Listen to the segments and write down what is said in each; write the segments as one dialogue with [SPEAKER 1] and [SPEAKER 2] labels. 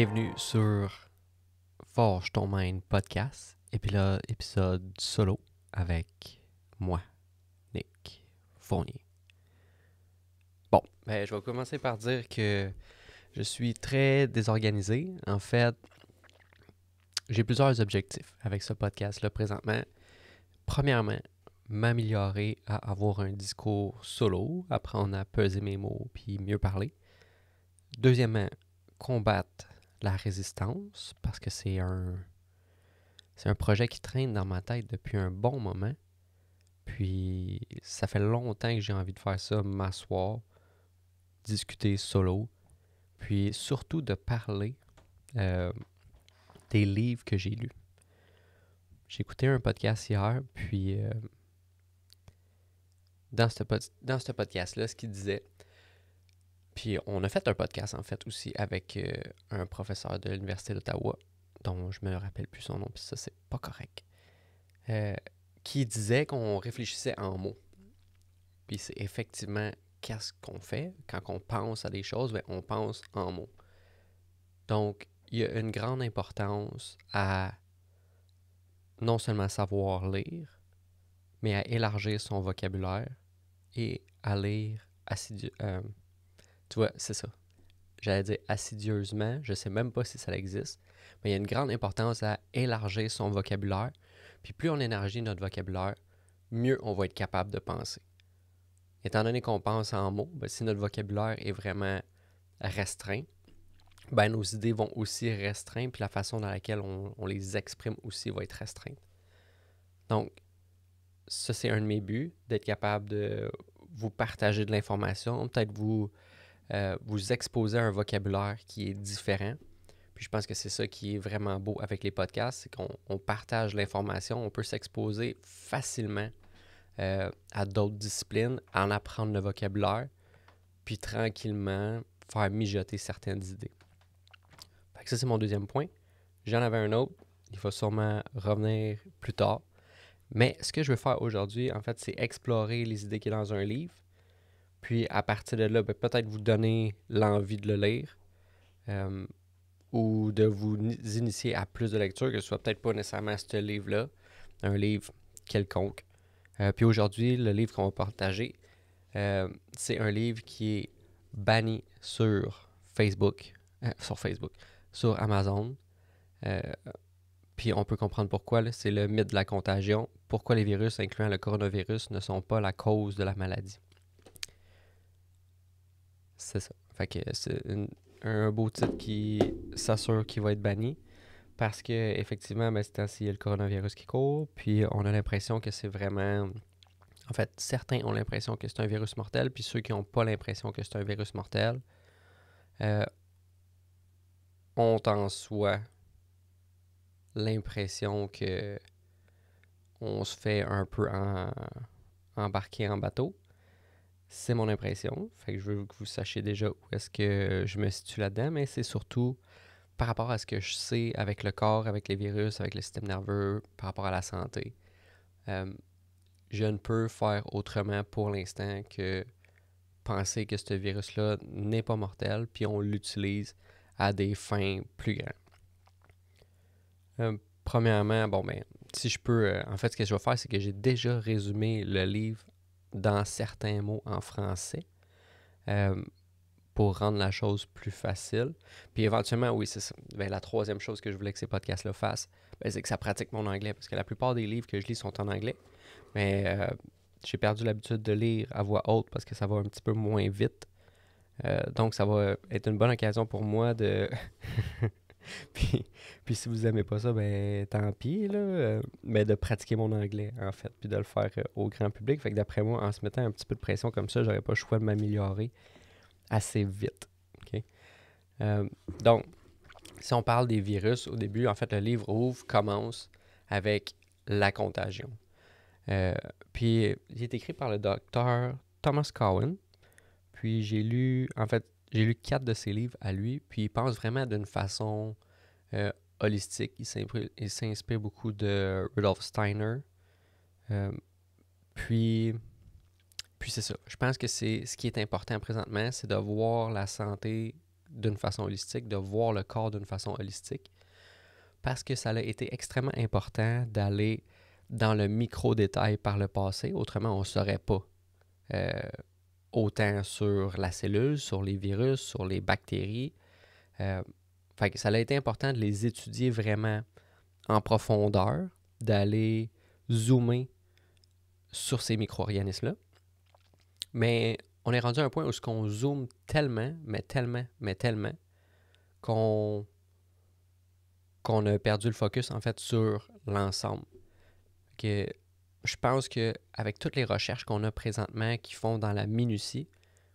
[SPEAKER 1] Bienvenue sur Forge ton mind podcast, et puis là épisode solo avec moi, Nick Fournier. Bon, ben, je vais commencer par dire que je suis très désorganisé. En fait, j'ai plusieurs objectifs avec ce podcast-là présentement. Premièrement, m'améliorer à avoir un discours solo, apprendre à peser mes mots puis mieux parler. Deuxièmement, combattre la résistance, parce que c'est un, c'est un projet qui traîne dans ma tête depuis un bon moment. Puis ça fait longtemps que j'ai envie de faire ça, m'asseoir, discuter solo, puis surtout de parler euh, des livres que j'ai lus. J'ai écouté un podcast hier, puis euh, dans ce, dans ce podcast-là, ce qu'il disait, puis on a fait un podcast, en fait, aussi avec euh, un professeur de l'Université d'Ottawa, dont je me rappelle plus son nom, puis ça, c'est pas correct, euh, qui disait qu'on réfléchissait en mots. Puis c'est effectivement qu'est-ce qu'on fait quand on pense à des choses, bien, on pense en mots. Donc, il y a une grande importance à non seulement savoir lire, mais à élargir son vocabulaire et à lire assidu, euh, tu vois, c'est ça. J'allais dire assidieusement, je sais même pas si ça existe, mais il y a une grande importance à élargir son vocabulaire. Puis plus on élargit notre vocabulaire, mieux on va être capable de penser. Étant donné qu'on pense en mots, ben, si notre vocabulaire est vraiment restreint, ben, nos idées vont aussi restreintes, puis la façon dans laquelle on, on les exprime aussi va être restreinte. Donc, ça, c'est un de mes buts, d'être capable de vous partager de l'information, peut-être vous euh, vous exposer un vocabulaire qui est différent. Puis je pense que c'est ça qui est vraiment beau avec les podcasts, c'est qu'on partage l'information, on peut s'exposer facilement euh, à d'autres disciplines, en apprendre le vocabulaire, puis tranquillement faire mijoter certaines idées. ça, c'est mon deuxième point. J'en avais un autre, il va sûrement revenir plus tard. Mais ce que je veux faire aujourd'hui, en fait, c'est explorer les idées qui sont dans un livre, puis à partir de là, ben, peut-être vous donner l'envie de le lire euh, ou de vous initier à plus de lecture, que ce soit peut-être pas nécessairement ce livre-là, un livre quelconque. Euh, puis aujourd'hui, le livre qu'on va partager, euh, c'est un livre qui est banni sur Facebook, sur Facebook, sur Amazon. puis on peut comprendre pourquoi. C'est le mythe de la contagion. Pourquoi les virus, incluant le coronavirus, ne sont pas la cause de la maladie. C'est ça. Fait que c'est un beau titre qui s'assure qu'il va être banni. Parce que effectivement, mais ben, c'est ainsi le coronavirus qui court, puis on a l'impression que c'est vraiment. En fait, certains ont l'impression que c'est un virus mortel, puis ceux qui n'ont pas l'impression que c'est un virus mortel euh, ont en soi l'impression que on se fait un peu embarquer en bateau. C'est mon impression. Fait que je veux que vous sachiez déjà où est-ce que je me situe là-dedans, mais c'est surtout par rapport à ce que je sais avec le corps, avec les virus, avec le système nerveux, par rapport à la santé. Euh, je ne peux faire autrement pour l'instant que penser que ce virus-là n'est pas mortel, puis on l'utilise à des fins plus grandes. Euh, premièrement, bon ben, si je peux, euh, en fait, ce que je vais faire, c'est que j'ai déjà résumé le livre dans certains mots en français euh, pour rendre la chose plus facile. Puis éventuellement, oui, c'est ben, la troisième chose que je voulais que ces podcasts-là fassent, ben, c'est que ça pratique mon anglais, parce que la plupart des livres que je lis sont en anglais, mais euh, j'ai perdu l'habitude de lire à voix haute parce que ça va un petit peu moins vite. Euh, donc, ça va être une bonne occasion pour moi de puis, si vous aimez pas ça, ben tant pis, là. Euh, mais de pratiquer mon anglais, en fait, puis de le faire euh, au grand public. Fait que d'après moi, en se mettant un petit peu de pression comme ça, j'aurais pas le choix de m'améliorer assez vite. Euh, donc, si on parle des virus, au début, en fait, le livre ouvre, commence avec la contagion. puis, il est écrit par le docteur Thomas Cowan. Puis, j'ai lu, en fait, j'ai lu quatre de ses livres à lui, puis il pense vraiment d'une façon euh, holistique. Il s'inspire beaucoup de Rudolf Steiner. Euh, puis, puis c'est ça. Je pense que c'est ce qui est important présentement, c'est de voir la santé d'une façon holistique, de voir le corps d'une façon holistique, parce que ça a été extrêmement important d'aller dans le micro-détail par le passé, autrement on ne saurait pas euh, autant sur la cellule, sur les virus, sur les bactéries. Euh, que ça a été important de les étudier vraiment en profondeur, d'aller zoomer sur ces micro-organismes-là. Mais on est rendu à un point où ce qu'on zoome tellement, mais tellement, mais tellement, qu'on qu'on a perdu le focus en fait sur l'ensemble je pense qu'avec toutes les recherches qu'on a présentement qui font dans la minutie,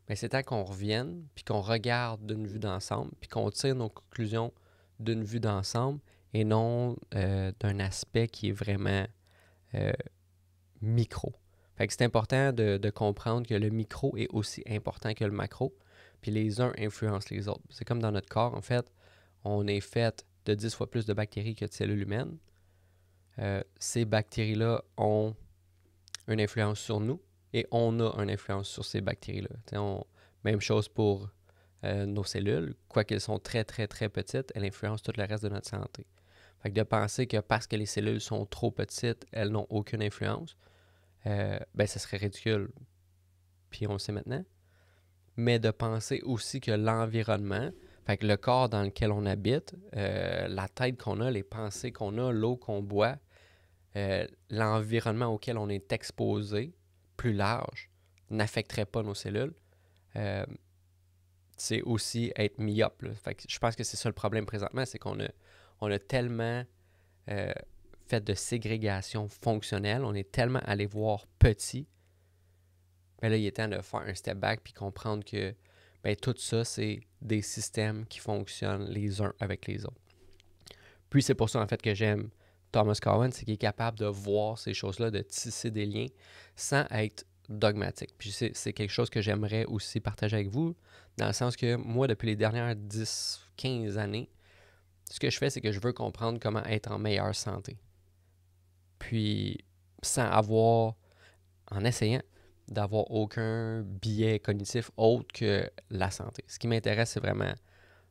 [SPEAKER 1] ben, c'est temps qu'on revienne, puis qu'on regarde d'une vue d'ensemble, puis qu'on tire nos conclusions d'une vue d'ensemble et non euh, d'un aspect qui est vraiment euh, micro. Fait c'est important de, comprendre que le micro est aussi important que le macro, puis les uns influencent les autres. C'est comme dans notre corps, en fait, on est fait de 10 fois plus de bactéries que de cellules humaines. Euh, ces bactéries-là ont une influence sur nous et on a une influence sur ces bactéries-là. Même chose pour euh, nos cellules, quoiqu'elles sont très, très, très petites, elles influencent tout le reste de notre santé. Fait de penser que parce que les cellules sont trop petites, elles n'ont aucune influence, euh, ben, ce ben, serait ridicule. Puis on le sait maintenant. Mais de penser aussi que l'environnement, fait le corps dans lequel on habite, la tête qu'on a, les pensées qu'on a, l'eau qu'on boit, euh, l'environnement auquel on est exposé, plus large, n'affecterait pas nos cellules, euh, c'est aussi être myope. je pense que c'est ça le problème présentement, c'est qu'on a, on a tellement euh, fait de ségrégation fonctionnelle, on est tellement allé voir petit, mais ben là, il est temps de faire un step back puis comprendre que ben tout ça, c'est des systèmes qui fonctionnent les uns avec les autres. Puis c'est pour ça, en fait, que j'aime Thomas Cowan, c'est qu'il est capable de voir ces choses-là, de tisser des liens sans être dogmatique. Puis c'est quelque chose que j'aimerais aussi partager avec vous, dans le sens que moi, depuis les dernières 10, 15 années, ce que je fais, c'est que je veux comprendre comment être en meilleure santé. Puis sans avoir, en essayant d'avoir aucun biais cognitif autre que la santé. Ce qui m'intéresse, c'est vraiment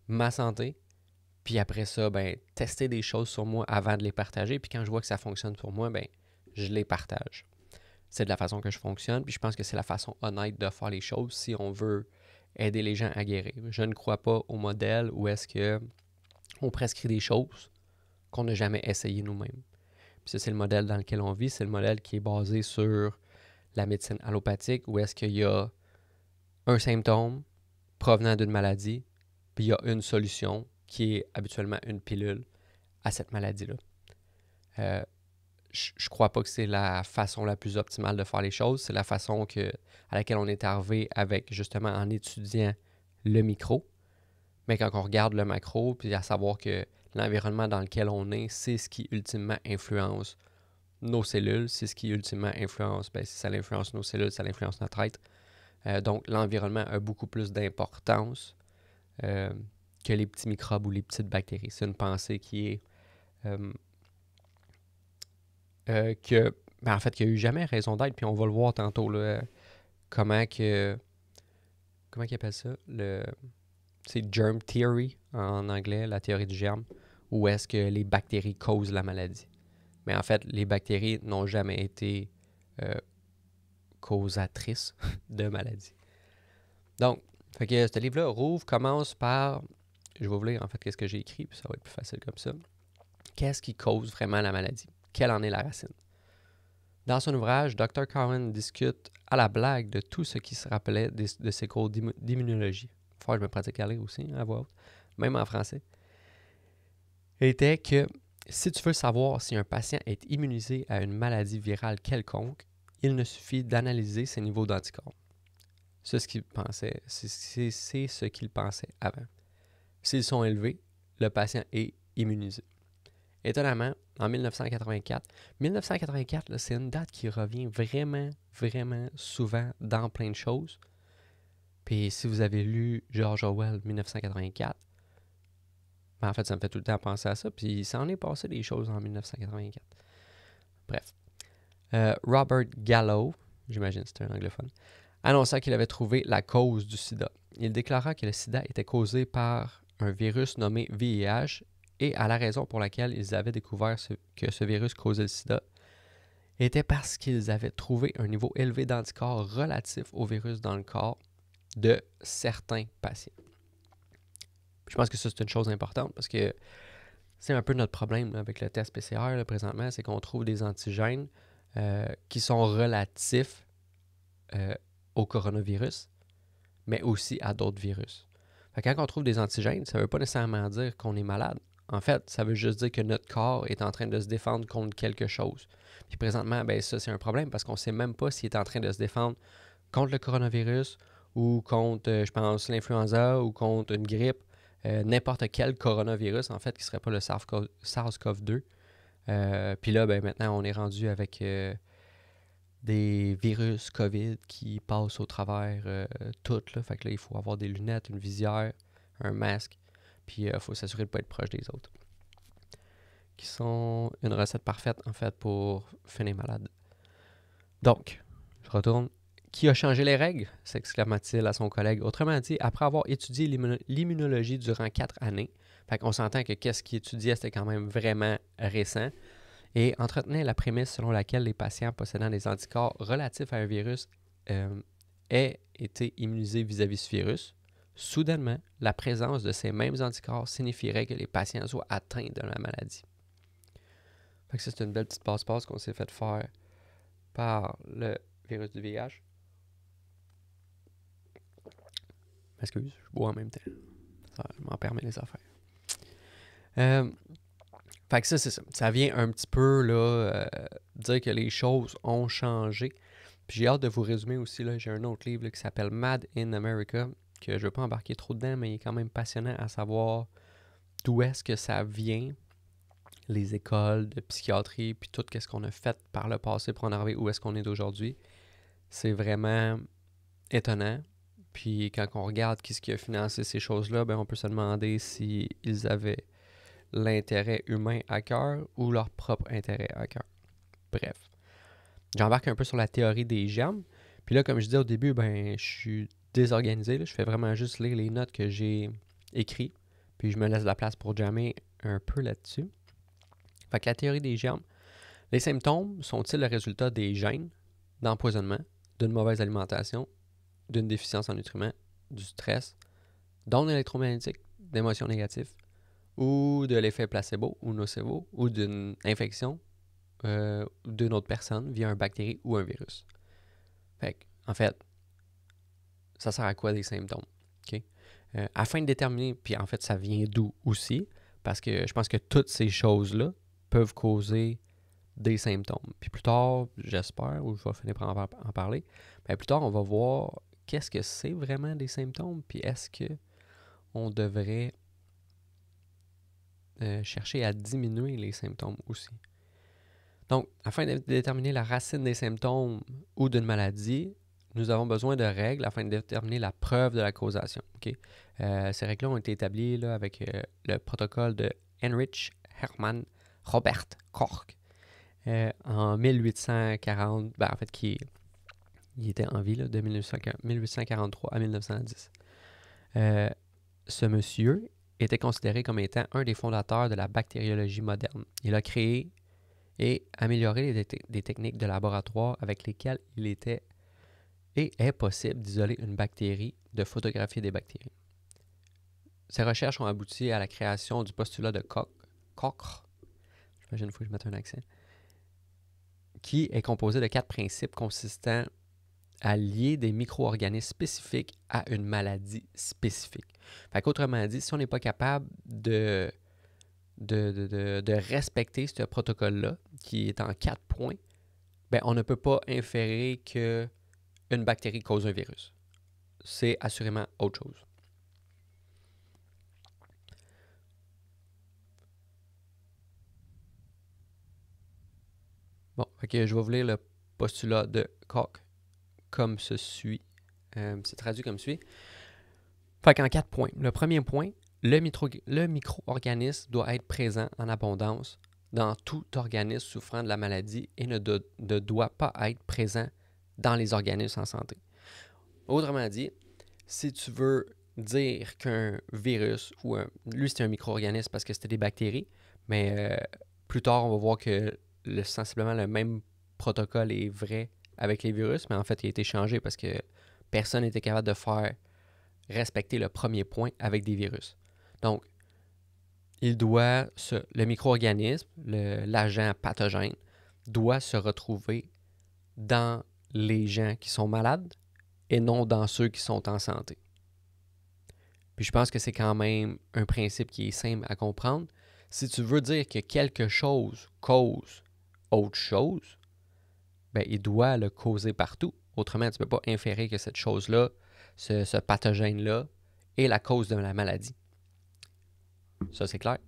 [SPEAKER 1] ma santé, puis après ça, ben, tester des choses sur moi avant de les partager. Puis quand je vois que ça fonctionne pour moi, ben, je les partage. C'est de la façon que je fonctionne. Puis je pense que c'est la façon honnête de faire les choses si on veut aider les gens à guérir. Je ne crois pas au modèle où est-ce que on prescrit des choses qu'on n'a jamais essayées nous-mêmes. Puis ça, c'est le modèle dans lequel on vit. C'est le modèle qui est basé sur la médecine allopathique où est-ce qu'il y a un symptôme provenant d'une maladie, puis il y a une solution qui est habituellement une pilule, à cette maladie-là. Euh, je ne crois pas que c'est la façon la plus optimale de faire les choses. C'est la façon à laquelle on est arrivé avec, justement, en étudiant le micro. Mais quand on regarde le macro, puis à savoir que l'environnement dans lequel on est, c'est ce qui ultimement influence nos cellules, c'est ce qui ultimement influence, si ben, ça influence nos cellules, ça influence notre être. Euh, donc l'environnement a beaucoup plus d'importance euh, que les petits microbes ou les petites bactéries. C'est une pensée qui est euh, euh, que, ben en fait, qu'il n'y a eu jamais raison d'être, puis on va le voir tantôt, là, euh, comment que, comment ça, le, c'est germ theory en anglais, la théorie du germe, où est-ce que les bactéries causent la maladie. Mais en fait, les bactéries n'ont jamais été causatrices de maladies. Donc, fait que ce livre-là, Rouve, commence par je vais vous lire en fait qu'est-ce que j'ai écrit, puis ça va être plus facile comme ça. Qu'est-ce qui cause vraiment la maladie? Quelle en est la racine? Dans son ouvrage, Dr. Cowan discute à la blague de tout ce qui se rappelait de, ses cours d'immunologie. Faut que je me pratique à lire aussi, hein, à voix haute, même en français. Était que si tu veux savoir si un patient est immunisé à une maladie virale quelconque, il ne suffit d'analyser ses niveaux d'anticorps. C'est ce qu'il pensait, c'est ce qu'il pensait avant. S'ils sont élevés, le patient est immunisé. Étonnamment, en 1984, 1984, c'est une date qui revient vraiment, vraiment souvent dans plein de choses. Puis si vous avez lu George Orwell 1984, ben, en fait, ça me fait tout le temps penser à ça. Puis ça s'en est passé des choses en 1984. Bref. Euh, Robert Gallo, j'imagine c'était un anglophone, annonça qu'il avait trouvé la cause du sida. Il déclara que le sida était causé par un virus nommé VIH et à la raison pour laquelle ils avaient découvert que ce virus causait le sida était parce qu'ils avaient trouvé un niveau élevé d'anticorps relatif au virus dans le corps de certains patients. Je pense que ça, c'est une chose importante parce que c'est un peu notre problème avec le test PCR présentement, c'est qu'on trouve des antigènes euh, qui sont relatifs euh, au coronavirus, mais aussi à d'autres virus quand on trouve des antigènes, ça ne veut pas nécessairement dire qu'on est malade. En fait, ça veut juste dire que notre corps est en train de se défendre contre quelque chose. Puis présentement, ben, ça, c'est un problème parce qu'on ne sait même pas s'il est en train de se défendre contre le coronavirus ou contre, euh, je pense, l'influenza ou contre une grippe, euh, n'importe quel coronavirus, en fait, qui ne serait pas le SARS-CoV-2. Euh, puis là, ben, maintenant, on est rendu avec des virus COVID qui passent au travers euh, tout. Fait que là, il faut avoir des lunettes, une visière, un masque, puis il euh, faut s'assurer de ne pas être proche des autres. Qui sont une recette parfaite, en fait, pour finir malade. Donc, je retourne. Qui a changé les règles s'exclama-t-il à son collègue. Autrement dit, après avoir étudié l'immunologie durant quatre années, fait qu'on s'entend que qu'est-ce qu'il étudiait, c'était quand même vraiment récent et entretenait la prémisse selon laquelle les patients possédant des anticorps relatifs à un virus euh, aient été immunisés vis-à-vis ce virus. Soudainement, la présence de ces mêmes anticorps signifierait que les patients soient atteints de la maladie. Fait c'est une belle petite passe-passe qu'on s'est fait faire par le virus du VIH. Excuse, je bois en même temps. Ça, m'en permet les affaires. Euh, fait que ça, c'est ça. vient un petit peu là, euh, dire que les choses ont changé. Puis j'ai hâte de vous résumer aussi, là, j'ai un autre livre qui s'appelle Mad in America, que je ne veux pas embarquer trop dedans, mais il est quand même passionnant à savoir d'où est-ce que ça vient, les écoles de psychiatrie, puis tout ce qu'on a fait par le passé pour en arriver où est-ce qu'on est, aujourd'hui. C'est vraiment étonnant. Puis quand on regarde qui ce qui a financé ces choses-là, ben on peut se demander s'ils ils avaient l'intérêt humain à cœur ou leur propre intérêt à cœur. Bref. J'embarque un peu sur la théorie des germes. Puis là, comme je disais au début, ben, je suis désorganisé. Je fais vraiment juste lire les notes que j'ai écrites. Puis je me laisse la place pour jammer un peu là-dessus. Fait que la théorie des germes. Les symptômes sont-ils le résultat des gènes, d'empoisonnement, d'une mauvaise alimentation, d'une déficience en nutriments, du stress, d'ondes électromagnétiques, d'émotions négatives, ou de l'effet placebo ou nocebo ou d'une infection euh, d'une autre personne via une bactérie ou un virus. en fait, ça sert à quoi des symptômes? Euh, afin de déterminer, puis en fait, ça vient d'où aussi, parce que je pense que toutes ces choses-là peuvent causer des symptômes. Puis plus tard, j'espère, ou je vais finir par en, parler, mais plus tard, on va voir qu'est-ce que c'est vraiment des symptômes, puis est-ce que on devrait euh, chercher à diminuer les symptômes aussi. Donc, afin de déterminer la racine des symptômes ou d'une maladie, nous avons besoin de règles afin de déterminer la preuve de la causation. Euh, ces règles ont été établies là, avec euh, le protocole de Heinrich Hermann Robert Koch en 1840, ben, en fait, qui il était en vie là, de 1843 à 1910. ce monsieur était considéré comme étant un des fondateurs de la bactériologie moderne. Il a créé et amélioré des techniques de laboratoire avec lesquelles il était et est possible d'isoler une bactérie, de photographier des bactéries. Ses recherches ont abouti à la création du postulat de Koch. un Qui est composé de quatre principes consistant à lier des micro-organismes spécifiques à une maladie spécifique. Autrement dit, si on n'est pas capable de, respecter ce protocole-là, qui est en quatre points, ben, on ne peut pas inférer qu'une bactérie cause un virus. C'est assurément autre chose. Bon, ok, je vais vous lire le postulat de Koch comme ce suit. c'est euh, traduit comme suit. Fait quatre points. Le premier point, le, micro, organisme doit être présent en abondance dans tout organisme souffrant de la maladie et ne, doit pas être présent dans les organismes en santé. Autrement dit, si tu veux dire qu'un virus ou un, lui c'était un micro-organisme parce que c'était des bactéries, mais euh, plus tard on va voir que le, sensiblement le même protocole est vrai avec les virus, mais en fait, il a été changé parce que personne n'était capable de faire respecter le premier point avec des virus. Donc, il doit se, le micro-organisme, l'agent pathogène, doit se retrouver dans les gens qui sont malades et non dans ceux qui sont en santé. Puis je pense que c'est quand même un principe qui est simple à comprendre. Si tu veux dire que quelque chose cause autre chose, ben, il doit le causer partout. Autrement, tu ne peux pas inférer que cette chose-là, ce, pathogène-là, est la cause de la maladie. Ça, c'est clair.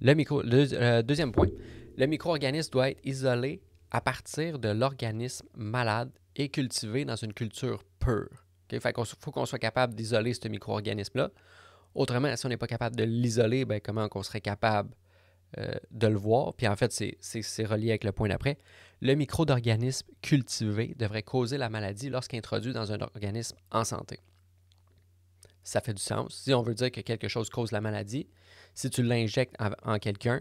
[SPEAKER 1] Le, micro, euh, deuxième point. Le micro-organisme doit être isolé à partir de l'organisme malade et cultivé dans une culture pure. Il Fait faut qu'on soit capable d'isoler ce micro-organisme-là. Autrement, si on n'est pas capable de l'isoler, ben, comment on serait capable euh, de le voir? Puis en fait, c'est relié avec le point d'après le micro-organisme cultivé devrait causer la maladie lorsqu'introduit dans un organisme en santé. Ça fait du sens. Si on veut dire que quelque chose cause la maladie, si tu l'injectes en, quelqu'un,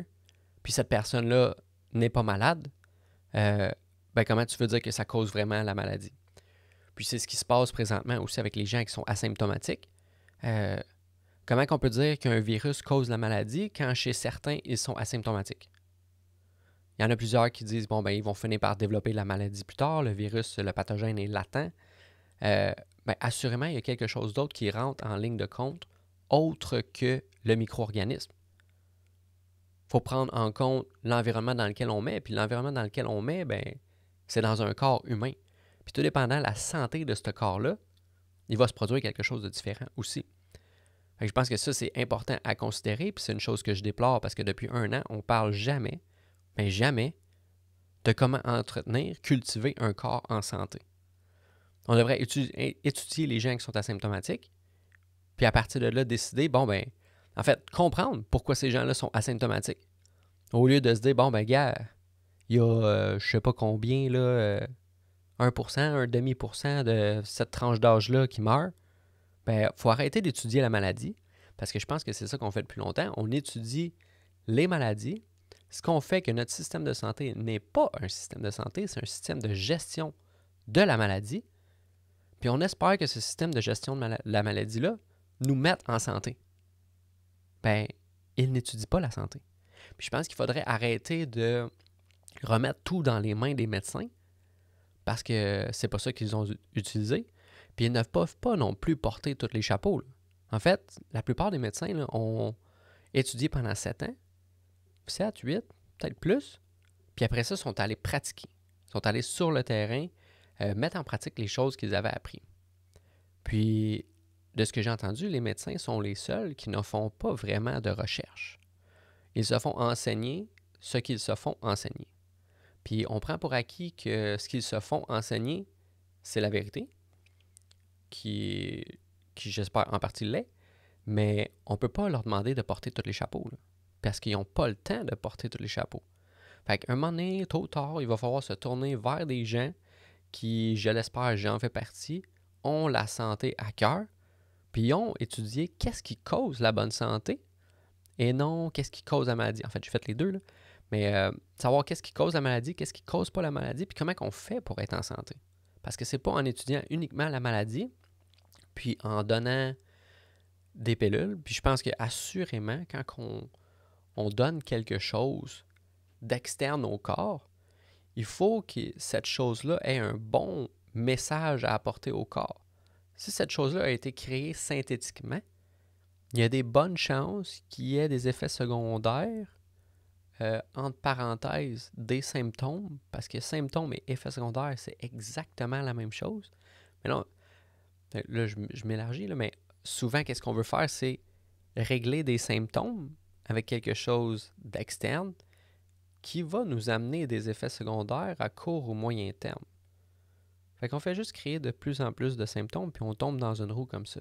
[SPEAKER 1] puis cette personne-là n'est pas malade, euh, ben comment tu veux dire que ça cause vraiment la maladie? Puis c'est ce qui se passe présentement aussi avec les gens qui sont asymptomatiques. Euh, comment on peut dire qu'un virus cause la maladie quand chez certains, ils sont asymptomatiques? Il y en a plusieurs qui disent, bon, ben, ils vont finir par développer la maladie plus tard, le virus, le pathogène est latent. mais euh, ben, assurément, il y a quelque chose d'autre qui rentre en ligne de compte, autre que le micro-organisme. Il faut prendre en compte l'environnement dans lequel on met, puis l'environnement dans lequel on met, ben, c'est dans un corps humain. Puis tout dépendant de la santé de ce corps-là, il va se produire quelque chose de différent aussi. je pense que ça, c'est important à considérer, puis c'est une chose que je déplore parce que depuis un an, on ne parle jamais jamais de comment entretenir, cultiver un corps en santé. On devrait étudier, les gens qui sont asymptomatiques, puis à partir de là, décider, bon, ben, en fait, comprendre pourquoi ces gens-là sont asymptomatiques. Au lieu de se dire, bon, ben, gars, il y a je euh, je sais pas combien, là, 1%, euh, un demi pour cent de cette tranche d'âge-là qui meurt, ben, faut arrêter d'étudier la maladie, parce que je pense que c'est ça qu'on fait depuis longtemps. On étudie les maladies ce qu'on fait que notre système de santé n'est pas un système de santé, c'est un système de gestion de la maladie. Puis on espère que ce système de gestion de la maladie-là nous mette en santé. Ben, il n'étudie pas la santé. Puis je pense qu'il faudrait arrêter de remettre tout dans les mains des médecins parce que c'est pas ça qu'ils ont utilisé. Puis ils ne peuvent pas non plus porter tous les chapeaux. En fait, la plupart des médecins ont étudié pendant sept ans, 7, 8, peut-être plus. Puis après ça, ils sont allés pratiquer. Ils sont allés sur le terrain euh, mettre en pratique les choses qu'ils avaient apprises. Puis, de ce que j'ai entendu, les médecins sont les seuls qui ne font pas vraiment de recherche. Ils se font enseigner ce qu'ils se font enseigner. Puis on prend pour acquis que ce qu'ils se font enseigner, c'est la vérité, qui, qui j'espère en partie l'est, mais on ne peut pas leur demander de porter tous les chapeaux parce qu'ils n'ont pas le temps de porter tous les chapeaux. Fait qu'un moment donné, tôt ou tard, il va falloir se tourner vers des gens qui, je l'espère, j'en fais partie, ont la santé à cœur, puis ont étudié qu'est-ce qui cause la bonne santé et non qu'est-ce qui cause la maladie. En fait, j'ai fait les deux, là. mais euh, savoir qu'est-ce qui cause la maladie, qu'est-ce qui cause pas la maladie, puis comment on fait pour être en santé. Parce que c'est pas en étudiant uniquement la maladie, puis en donnant des pellules, puis je pense qu'assurément, quand on on donne quelque chose d'externe au corps, il faut que cette chose-là ait un bon message à apporter au corps. Si cette chose-là a été créée synthétiquement, il y a des bonnes chances qu'il y ait des effets secondaires, euh, entre parenthèses, des symptômes, parce que symptômes et effets secondaires, c'est exactement la même chose. Mais euh, là, je, je m'élargis, mais souvent, qu'est-ce qu'on veut faire, c'est régler des symptômes avec quelque chose d'externe qui va nous amener des effets secondaires à court ou moyen terme. Fait qu'on fait juste créer de plus en plus de symptômes, puis on tombe dans une roue comme ça.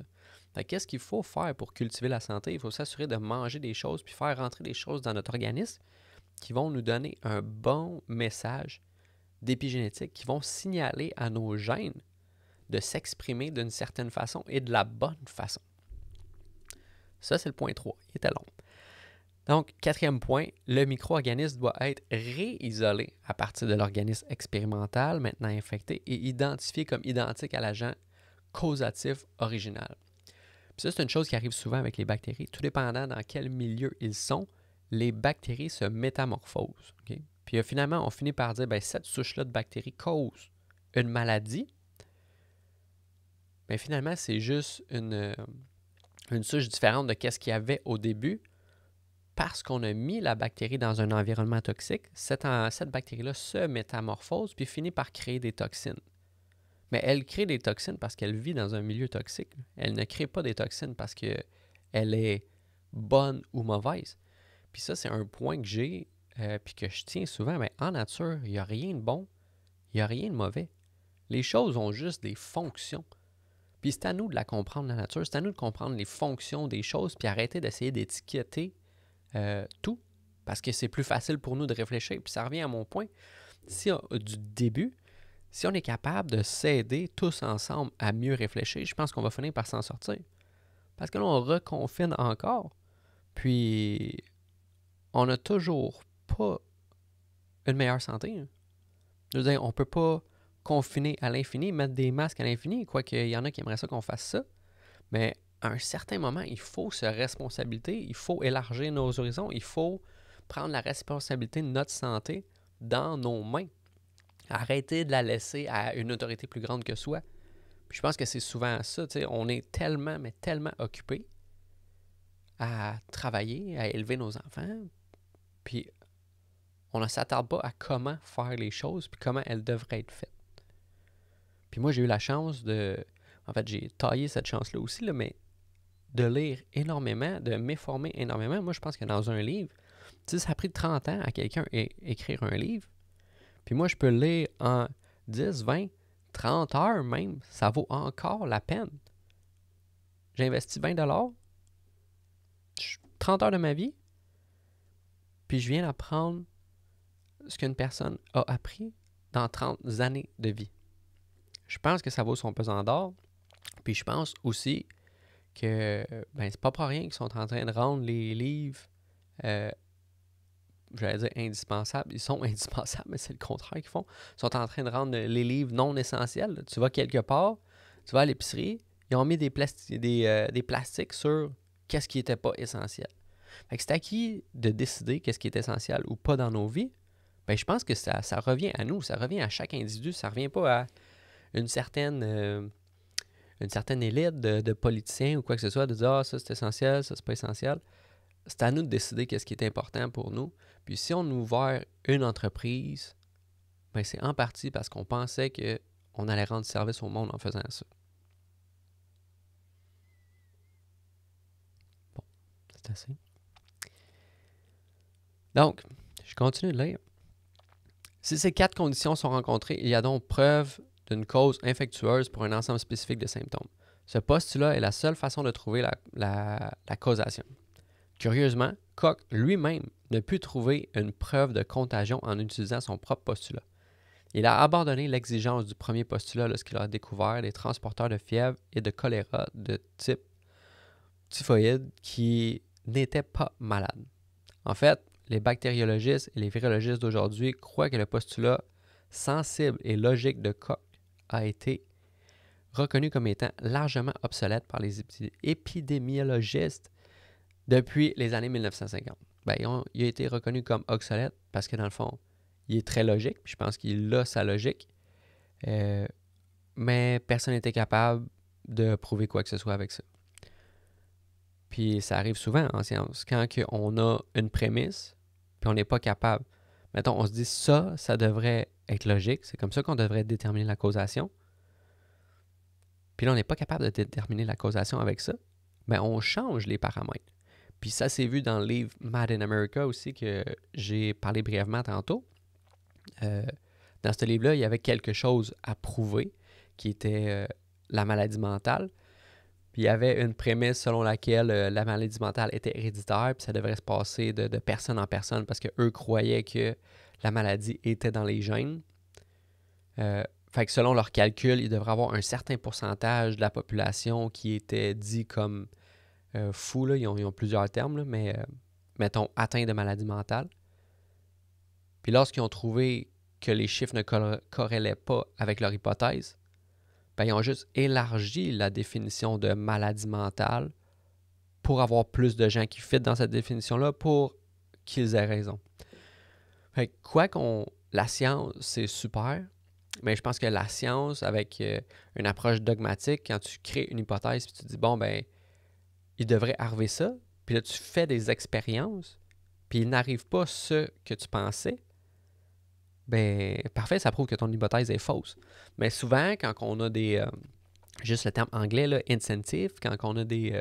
[SPEAKER 1] qu'est-ce qu'il faut faire pour cultiver la santé? Il faut s'assurer de manger des choses, puis faire rentrer des choses dans notre organisme qui vont nous donner un bon message d'épigénétique, qui vont signaler à nos gènes de s'exprimer d'une certaine façon et de la bonne façon. Ça, c'est le point 3. Il était long. Donc, quatrième point, le micro-organisme doit être réisolé à partir de l'organisme expérimental maintenant infecté et identifié comme identique à l'agent causatif original. ça, c'est une chose qui arrive souvent avec les bactéries. Tout dépendant dans quel milieu ils sont, les bactéries se métamorphosent. Puis euh, finalement, on finit par dire, ben, cette souche-là de bactéries cause une maladie. Mais finalement, c'est juste une, euh, souche différente de ce qu'il y avait au début parce qu'on a mis la bactérie dans un environnement toxique, cette, bactérie-là se métamorphose puis finit par créer des toxines. Mais elle crée des toxines parce qu'elle vit dans un milieu toxique. Elle ne crée pas des toxines parce qu'elle est bonne ou mauvaise. Puis ça, c'est un point que j'ai, euh, puis que je tiens souvent, mais en nature, il n'y a rien de bon, il n'y a rien de mauvais. Les choses ont juste des fonctions. Puis c'est à nous de la comprendre, la nature, c'est à nous de comprendre les fonctions des choses, puis arrêter d'essayer d'étiqueter euh, tout, parce que c'est plus facile pour nous de réfléchir. Puis ça revient à mon point. Si euh, du début, si on est capable de s'aider tous ensemble à mieux réfléchir, je pense qu'on va finir par s'en sortir. Parce que là, on reconfine encore. Puis, on n'a toujours pas une meilleure santé. Hein. on ne peut pas confiner à l'infini, mettre des masques à l'infini, quoiqu'il y en a qui aimeraient ça qu'on fasse ça. Mais à un certain moment, il faut se responsabiliser, il faut élargir nos horizons, il faut prendre la responsabilité de notre santé dans nos mains. Arrêter de la laisser à une autorité plus grande que soi. je pense que c'est souvent ça, on est tellement, mais tellement occupé à travailler, à élever nos enfants, puis on ne s'attarde pas à comment faire les choses, puis comment elles devraient être faites. Puis moi, j'ai eu la chance de... En fait, j'ai taillé cette chance-là aussi, mais de lire énormément, de m'informer énormément. Moi, je pense que dans un livre, tu sais, ça a pris 30 ans à quelqu'un écrire un livre. Puis moi, je peux lire en 10, 20, 30 heures même. Ça vaut encore la peine. J'investis 20 dollars, 30 heures de ma vie, puis je viens apprendre ce qu'une personne a appris dans 30 années de vie. Je pense que ça vaut son pesant d'or. Puis je pense aussi que ben, c'est pas pour rien qu'ils sont en train de rendre les livres, euh, j'allais dire indispensables. Ils sont indispensables, mais c'est le contraire qu'ils font. Ils sont en train de rendre les livres non essentiels. Tu vas quelque part, tu vas à l'épicerie, ils ont mis des, euh, des, plastiques sur qu'est-ce qui n'était pas essentiel. c'est à qui de décider qu'est-ce qui est essentiel ou pas dans nos vies. Ben, je pense que ça, revient à nous, ça revient à chaque individu, ça revient pas à une certaine. Euh, une certaine élite de, politiciens ou quoi que ce soit, de dire Ah, ça c'est essentiel, ça c'est pas essentiel. C'est à nous de décider qu'est-ce qui est important pour nous. Puis si on ouvre une entreprise, ben c'est en partie parce qu'on pensait qu'on allait rendre service au monde en faisant ça. Bon, c'est assez. Donc, je continue de lire. Si ces quatre conditions sont rencontrées, il y a donc preuve d'une cause infectueuse pour un ensemble spécifique de symptômes. Ce postulat est la seule façon de trouver la, la causation. Curieusement, Koch lui-même ne put trouver une preuve de contagion en utilisant son propre postulat. Il a abandonné l'exigence du premier postulat lorsqu'il a découvert les transporteurs de fièvre et de choléra de type typhoïde qui n'étaient pas malades. En fait, les bactériologistes et les virologistes d'aujourd'hui croient que le postulat sensible et logique de Koch a été reconnu comme étant largement obsolète par les épidémiologistes depuis les années 1950. Ben, il a été reconnu comme obsolète parce que dans le fond, il est très logique. Je pense qu'il a sa logique. Euh, mais personne n'était capable de prouver quoi que ce soit avec ça. Puis ça arrive souvent en science. Quand on a une prémisse, puis on n'est pas capable mettons, on se dit ça, ça devrait être logique, c'est comme ça qu'on devrait déterminer la causation. Puis là, on n'est pas capable de déterminer la causation avec ça. Mais on change les paramètres. Puis ça c'est vu dans le livre Mad in America aussi que j'ai parlé brièvement tantôt. Euh, dans ce livre-là, il y avait quelque chose à prouver qui était euh, la maladie mentale il y avait une prémisse selon laquelle euh, la maladie mentale était héréditaire, puis ça devrait se passer de, personne en personne parce qu'eux croyaient que la maladie était dans les gènes. Euh, fait que selon leurs calculs, il devrait avoir un certain pourcentage de la population qui était dit comme euh, fou, là, ils, ont, plusieurs termes, mais mettons atteint de maladie mentale. Puis lorsqu'ils ont trouvé que les chiffres ne corrélaient pas avec leur hypothèse, ben, ils ont juste élargi la définition de maladie mentale pour avoir plus de gens qui fitent dans cette définition-là pour qu'ils aient raison. quoi qu'on. La science, c'est super, mais je pense que la science, avec euh, une approche dogmatique, quand tu crées une hypothèse puis tu dis bon, ben, il devrait arriver ça, puis là, tu fais des expériences, puis il n'arrive pas ce que tu pensais, ben parfait, ça prouve que ton hypothèse est fausse. Mais souvent, quand on a des. Euh, juste le terme anglais, là, incentive, quand on a des. Euh,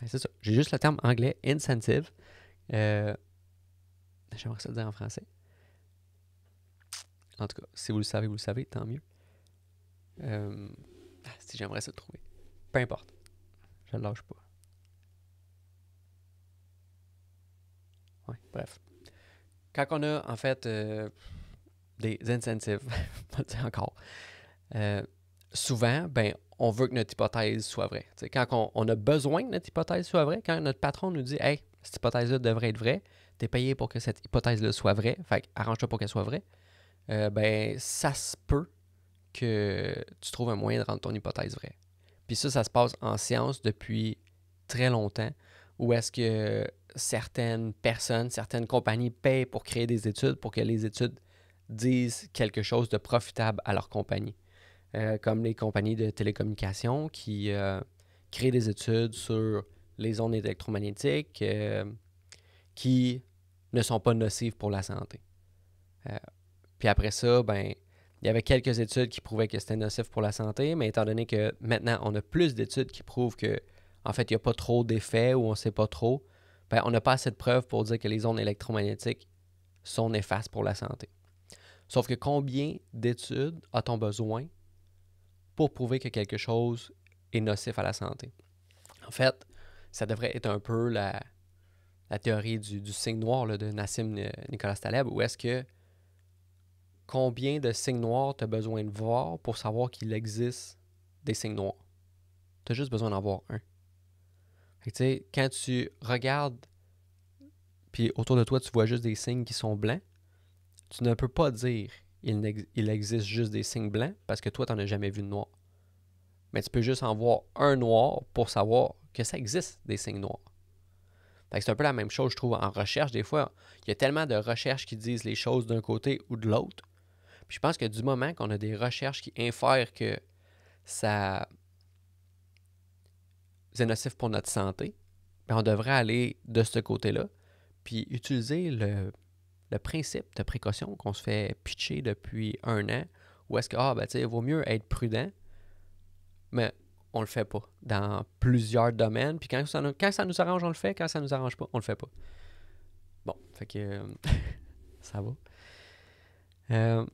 [SPEAKER 1] ben, c'est ça, j'ai juste le terme anglais, incentive. Euh, j'aimerais ça le dire en français. En tout cas, si vous le savez, vous le savez, tant mieux. Ah, si j'aimerais ça le trouver. Peu importe. Je ne lâche pas. Oui, bref quand on a, en fait, euh, des incentives, encore, euh, souvent, ben, on veut que notre hypothèse soit vraie. quand on, a besoin que notre hypothèse soit vraie, quand notre patron nous dit Hey, cette hypothèse-là devrait être vraie, tu es payé pour que cette hypothèse-là soit vraie, fait arrange-toi pour qu'elle soit vraie, euh, ben, ça se peut que tu trouves un moyen de rendre ton hypothèse vraie. Puis ça, ça se passe en science depuis très longtemps ou est-ce que certaines personnes, certaines compagnies paient pour créer des études pour que les études disent quelque chose de profitable à leur compagnie. Euh, comme les compagnies de télécommunications qui euh, créent des études sur les ondes électromagnétiques euh, qui ne sont pas nocives pour la santé. puis après ça, ben, il y avait quelques études qui prouvaient que c'était nocif pour la santé, mais étant donné que maintenant on a plus d'études qui prouvent que en fait, il n'y a pas trop d'effets ou on ne sait pas trop, ben, on n'a pas assez de preuves pour dire que les ondes électromagnétiques sont néfastes pour la santé. Sauf que combien d'études a-t-on besoin pour prouver que quelque chose est nocif à la santé? En fait, ça devrait être un peu la, théorie du, signe noir de Nassim Nicolas Taleb, où est-ce que combien de signes noirs tu as besoin de voir pour savoir qu'il existe des signes noirs? Tu as juste besoin d'en voir un quand tu regardes, puis autour de toi, tu vois juste des signes qui sont blancs, tu ne peux pas dire il, il existe juste des signes blancs parce que toi, tu n'en as jamais vu de noir. Mais tu peux juste en voir un noir pour savoir que ça existe des signes noirs. c'est un peu la même chose, je trouve, en recherche. Des fois, il y a tellement de recherches qui disent les choses d'un côté ou de l'autre. je pense que du moment qu'on a des recherches qui infèrent que ça c'est nocif pour notre santé, on devrait aller de ce côté-là, puis utiliser le, principe de précaution qu'on se fait pitcher depuis un an, où est-ce que, ah, ben, tu vaut mieux être prudent, mais on le fait pas dans plusieurs domaines. Puis quand ça, nous, arrange, on le fait. Quand ça nous arrange pas, on le fait pas. Bon, fait que ça va. Euh,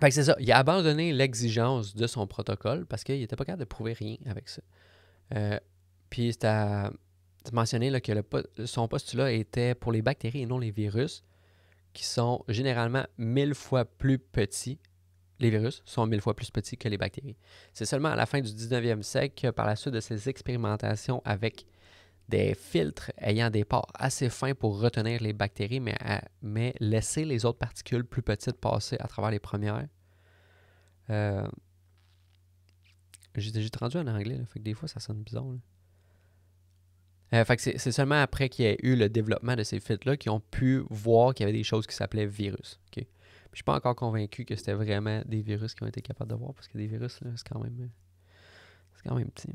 [SPEAKER 1] fait que c'est ça. Il a abandonné l'exigence de son protocole parce qu'il n'était pas capable de prouver rien avec ça. Euh, puis tu as mentionné que son postulat était pour les bactéries et non les virus, qui sont généralement mille fois plus petits. Les virus sont mille fois plus petits que les bactéries. C'est seulement à la fin du 19e siècle que, par la suite de ces expérimentations avec des filtres ayant des pores assez fins pour retenir les bactéries, mais, mais laisser les autres particules plus petites passer à travers les premières. Euh, J'ai traduit en anglais, là, fait que des fois ça sonne bizarre. Euh, c'est seulement après qu'il y ait eu le développement de ces filtres-là qu'ils ont pu voir qu'il y avait des choses qui s'appelaient virus. Je ne suis pas encore convaincu que c'était vraiment des virus qui ont été capables de voir, parce que des virus, c'est quand même. Euh, c'est quand même petit.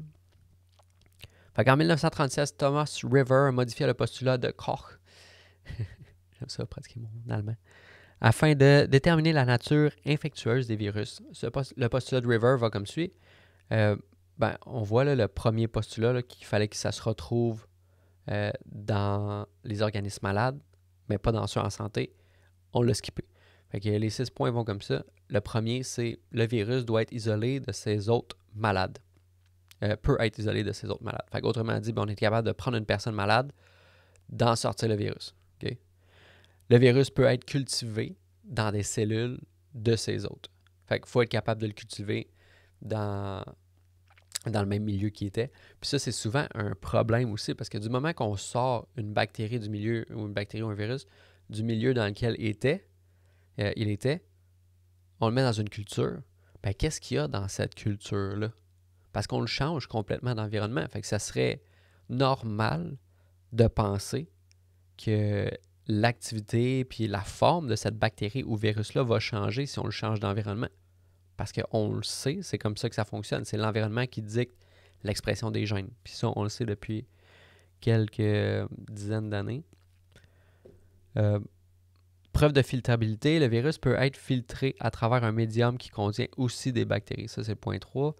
[SPEAKER 1] en 1936, Thomas River modifié le postulat de Koch. J'aime ça pratiquer mon allemand. Afin de déterminer la nature infectueuse des virus, le postulat de River va comme suit. Euh, ben, on voit le premier postulat qu'il fallait que ça se retrouve euh, dans les organismes malades, mais pas dans ceux en santé. On l'a skippé. les six points vont comme ça. Le premier, c'est le virus doit être isolé de ses autres malades. Euh, peut être isolé de ses autres malades. Fait Autrement dit, ben, on est capable de prendre une personne malade, d'en sortir le virus. Le virus peut être cultivé dans des cellules de ses autres. Fait faut être capable de le cultiver dans dans le même milieu qu'il était. Puis ça, c'est souvent un problème aussi, parce que du moment qu'on sort une bactérie du milieu, ou une bactérie ou un virus, du milieu dans lequel euh, il était, on le met dans une culture, ben, qu'est-ce qu'il y a dans cette culture-là? Parce qu'on le change complètement d'environnement. Fait que ça serait normal de penser que l'activité puis la forme de cette bactérie ou virus-là va changer si on le change d'environnement parce qu'on le sait, c'est comme ça que ça fonctionne. C'est l'environnement qui dicte l'expression des gènes. Puis ça, on le sait depuis quelques dizaines d'années. Euh, preuve de filtrabilité, le virus peut être filtré à travers un médium qui contient aussi des bactéries. Ça, c'est le point 3.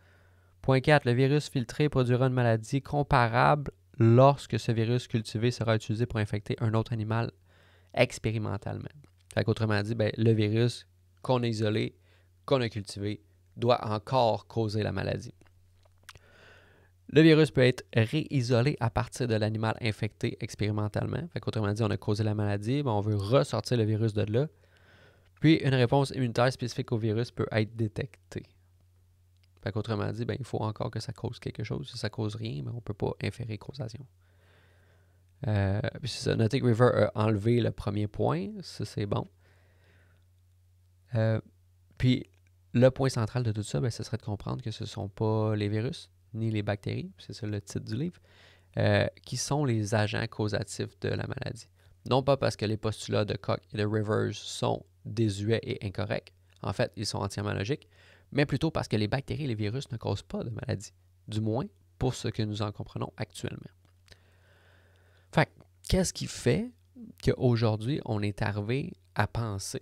[SPEAKER 1] Point 4, le virus filtré produira une maladie comparable lorsque ce virus cultivé sera utilisé pour infecter un autre animal expérimentalement. Autrement dit, ben, le virus qu'on a isolé qu'on a cultivé doit encore causer la maladie. Le virus peut être réisolé à partir de l'animal infecté expérimentalement. Fait Autrement dit, on a causé la maladie, ben, on veut ressortir le virus de là. Puis une réponse immunitaire spécifique au virus peut être détectée. Fait Autrement dit, ben, il faut encore que ça cause quelque chose. Si ça cause rien, ben, on ne peut pas inférer causation. Euh, que River a enlevé le premier point, ça c'est bon. Euh, puis le point central de tout ça, ben, ce serait de comprendre que ce ne sont pas les virus ni les bactéries, c'est ça le titre du livre, euh, qui sont les agents causatifs de la maladie. Non pas parce que les postulats de Koch et de Rivers sont désuets et incorrects, en fait, ils sont entièrement logiques, mais plutôt parce que les bactéries et les virus ne causent pas de maladie, du moins pour ce que nous en comprenons actuellement. Fait qu'est-ce qui fait qu'aujourd'hui, on est arrivé à penser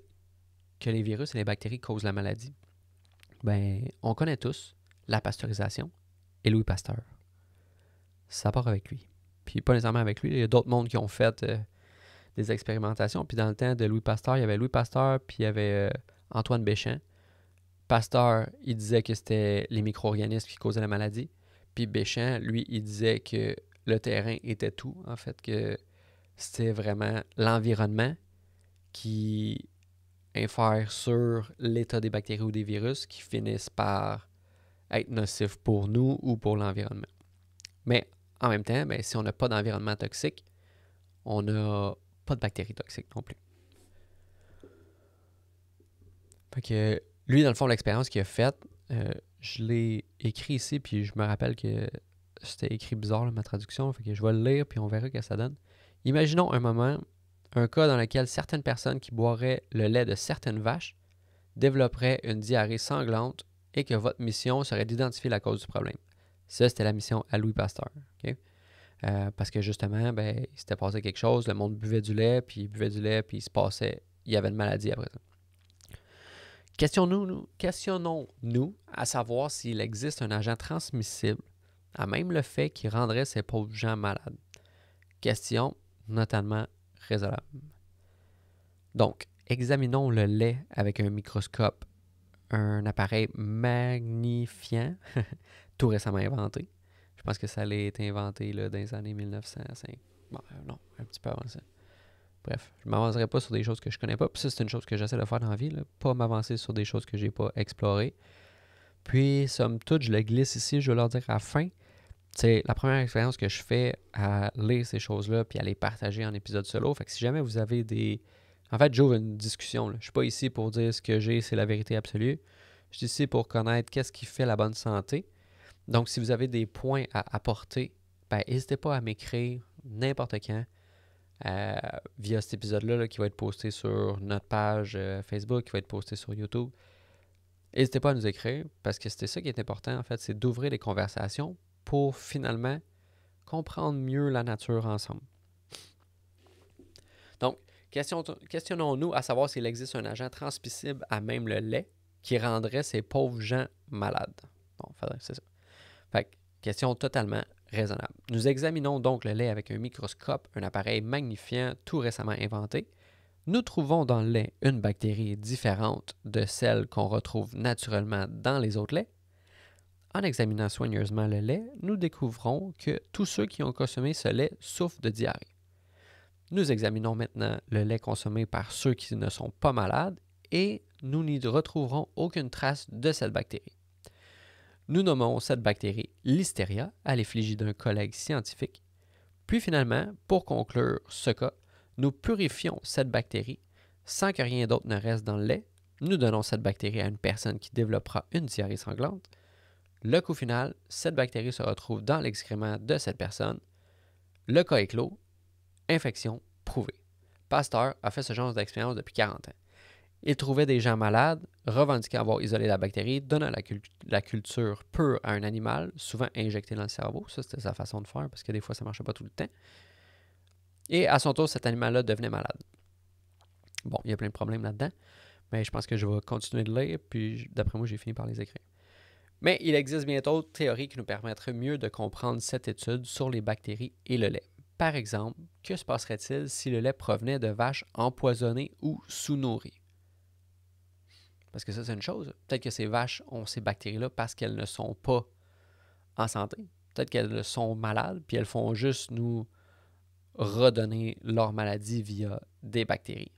[SPEAKER 1] que les virus et les bactéries causent la maladie? ben, on connaît tous la pasteurisation et Louis Pasteur. Ça part avec lui. Puis pas nécessairement avec lui, il y a d'autres mondes qui ont fait euh, des expérimentations. Puis dans le temps de Louis Pasteur, il y avait Louis Pasteur, puis il y avait euh, Antoine Béchamp. Pasteur, il disait que c'était les micro-organismes qui causaient la maladie. Puis Béchamp, lui, il disait que le terrain était tout, en fait, que c'était vraiment l'environnement qui infère sur l'état des bactéries ou des virus qui finissent par être nocifs pour nous ou pour l'environnement. Mais en même temps, ben, si on n'a pas d'environnement toxique, on n'a pas de bactéries toxiques non plus. Fait que lui, dans le fond, l'expérience qu'il a faite, euh, je l'ai écrit ici, puis je me rappelle que c'était écrit bizarre ma traduction, fait je vais le lire, puis on verra ce que ça donne. Imaginons un moment un cas dans lequel certaines personnes qui boiraient le lait de certaines vaches développeraient une diarrhée sanglante et que votre mission serait d'identifier la cause du problème. Ça, c'était la mission à Louis Pasteur. Euh, parce que justement, ben, il s'était passé quelque chose, le monde buvait du lait, puis il buvait du lait, puis il se passait, il y avait une maladie après ça. Questionnons-nous, nous, questionnons nous à savoir s'il existe un agent transmissible à même le fait qui rendrait ces pauvres gens malades. Question notamment raisonnable. Donc, examinons le lait avec un microscope, un appareil magnifiant, tout récemment inventé. Je pense que ça allait être inventé là, dans les années 1905. Bon, euh, non, un petit peu avant ça. Bref, je ne m'avancerai pas sur des choses que je connais pas. Puis ça, c'est une chose que j'essaie de faire dans la vie, pas m'avancer sur des choses que je n'ai pas explorées. Puis, somme toute, je le glisse ici, je vais leur dire à la fin c'est la première expérience que je fais à lire ces choses-là puis à les partager en épisode solo. Fait que si jamais vous avez des. En fait, j'ouvre une discussion. Là. Je suis pas ici pour dire ce que j'ai, c'est la vérité absolue. Je suis ici pour connaître qu'est-ce qui fait la bonne santé. Donc, si vous avez des points à apporter, ben, n'hésitez pas à m'écrire n'importe quand euh, via cet épisode-là qui va être posté sur notre page euh, Facebook, qui va être posté sur YouTube. N'hésitez pas à nous écrire parce que c'était ça qui est important, en fait, c'est d'ouvrir les conversations pour finalement comprendre mieux la nature ensemble. Donc, questionnons-nous à savoir s'il existe un agent transmissible à même le lait qui rendrait ces pauvres gens malades. Bon, c'est ça. Fait question totalement raisonnable. Nous examinons donc le lait avec un microscope, un appareil magnifiant tout récemment inventé. Nous trouvons dans le lait une bactérie différente de celle qu'on retrouve naturellement dans les autres laits en examinant soigneusement le lait, nous découvrons que tous ceux qui ont consommé ce lait souffrent de diarrhée. Nous examinons maintenant le lait consommé par ceux qui ne sont pas malades et nous n'y retrouverons aucune trace de cette bactérie. Nous nommons cette bactérie listeria, à l'effigie d'un collègue scientifique. Puis finalement, pour conclure ce cas, nous purifions cette bactérie sans que rien d'autre ne reste dans le lait. Nous donnons cette bactérie à une personne qui développera une diarrhée sanglante le coup final, cette bactérie se retrouve dans l'excrément de cette personne. Le cas est clos. Infection prouvée. Pasteur a fait ce genre d'expérience depuis 40 ans. Il trouvait des gens malades, revendiquait avoir isolé la bactérie, donnant la, la, culture pure à un animal, souvent injecté dans le cerveau. Ça, c'était sa façon de faire parce que des fois, ça ne marchait pas tout le temps. Et à son tour, cet animal-là devenait malade. Bon, il y a plein de problèmes là-dedans, mais je pense que je vais continuer de lire, puis d'après moi, j'ai fini par les écrire. Mais il existe bien d'autres théories qui nous permettraient mieux de comprendre cette étude sur les bactéries et le lait. Par exemple, que se passerait-il si le lait provenait de vaches empoisonnées ou sous-nourries? Parce que ça, c'est une chose. Peut-être que ces vaches ont ces bactéries-là parce qu'elles ne sont pas en santé. Peut-être qu'elles sont malades, puis elles font juste nous redonner leur maladie via des bactéries.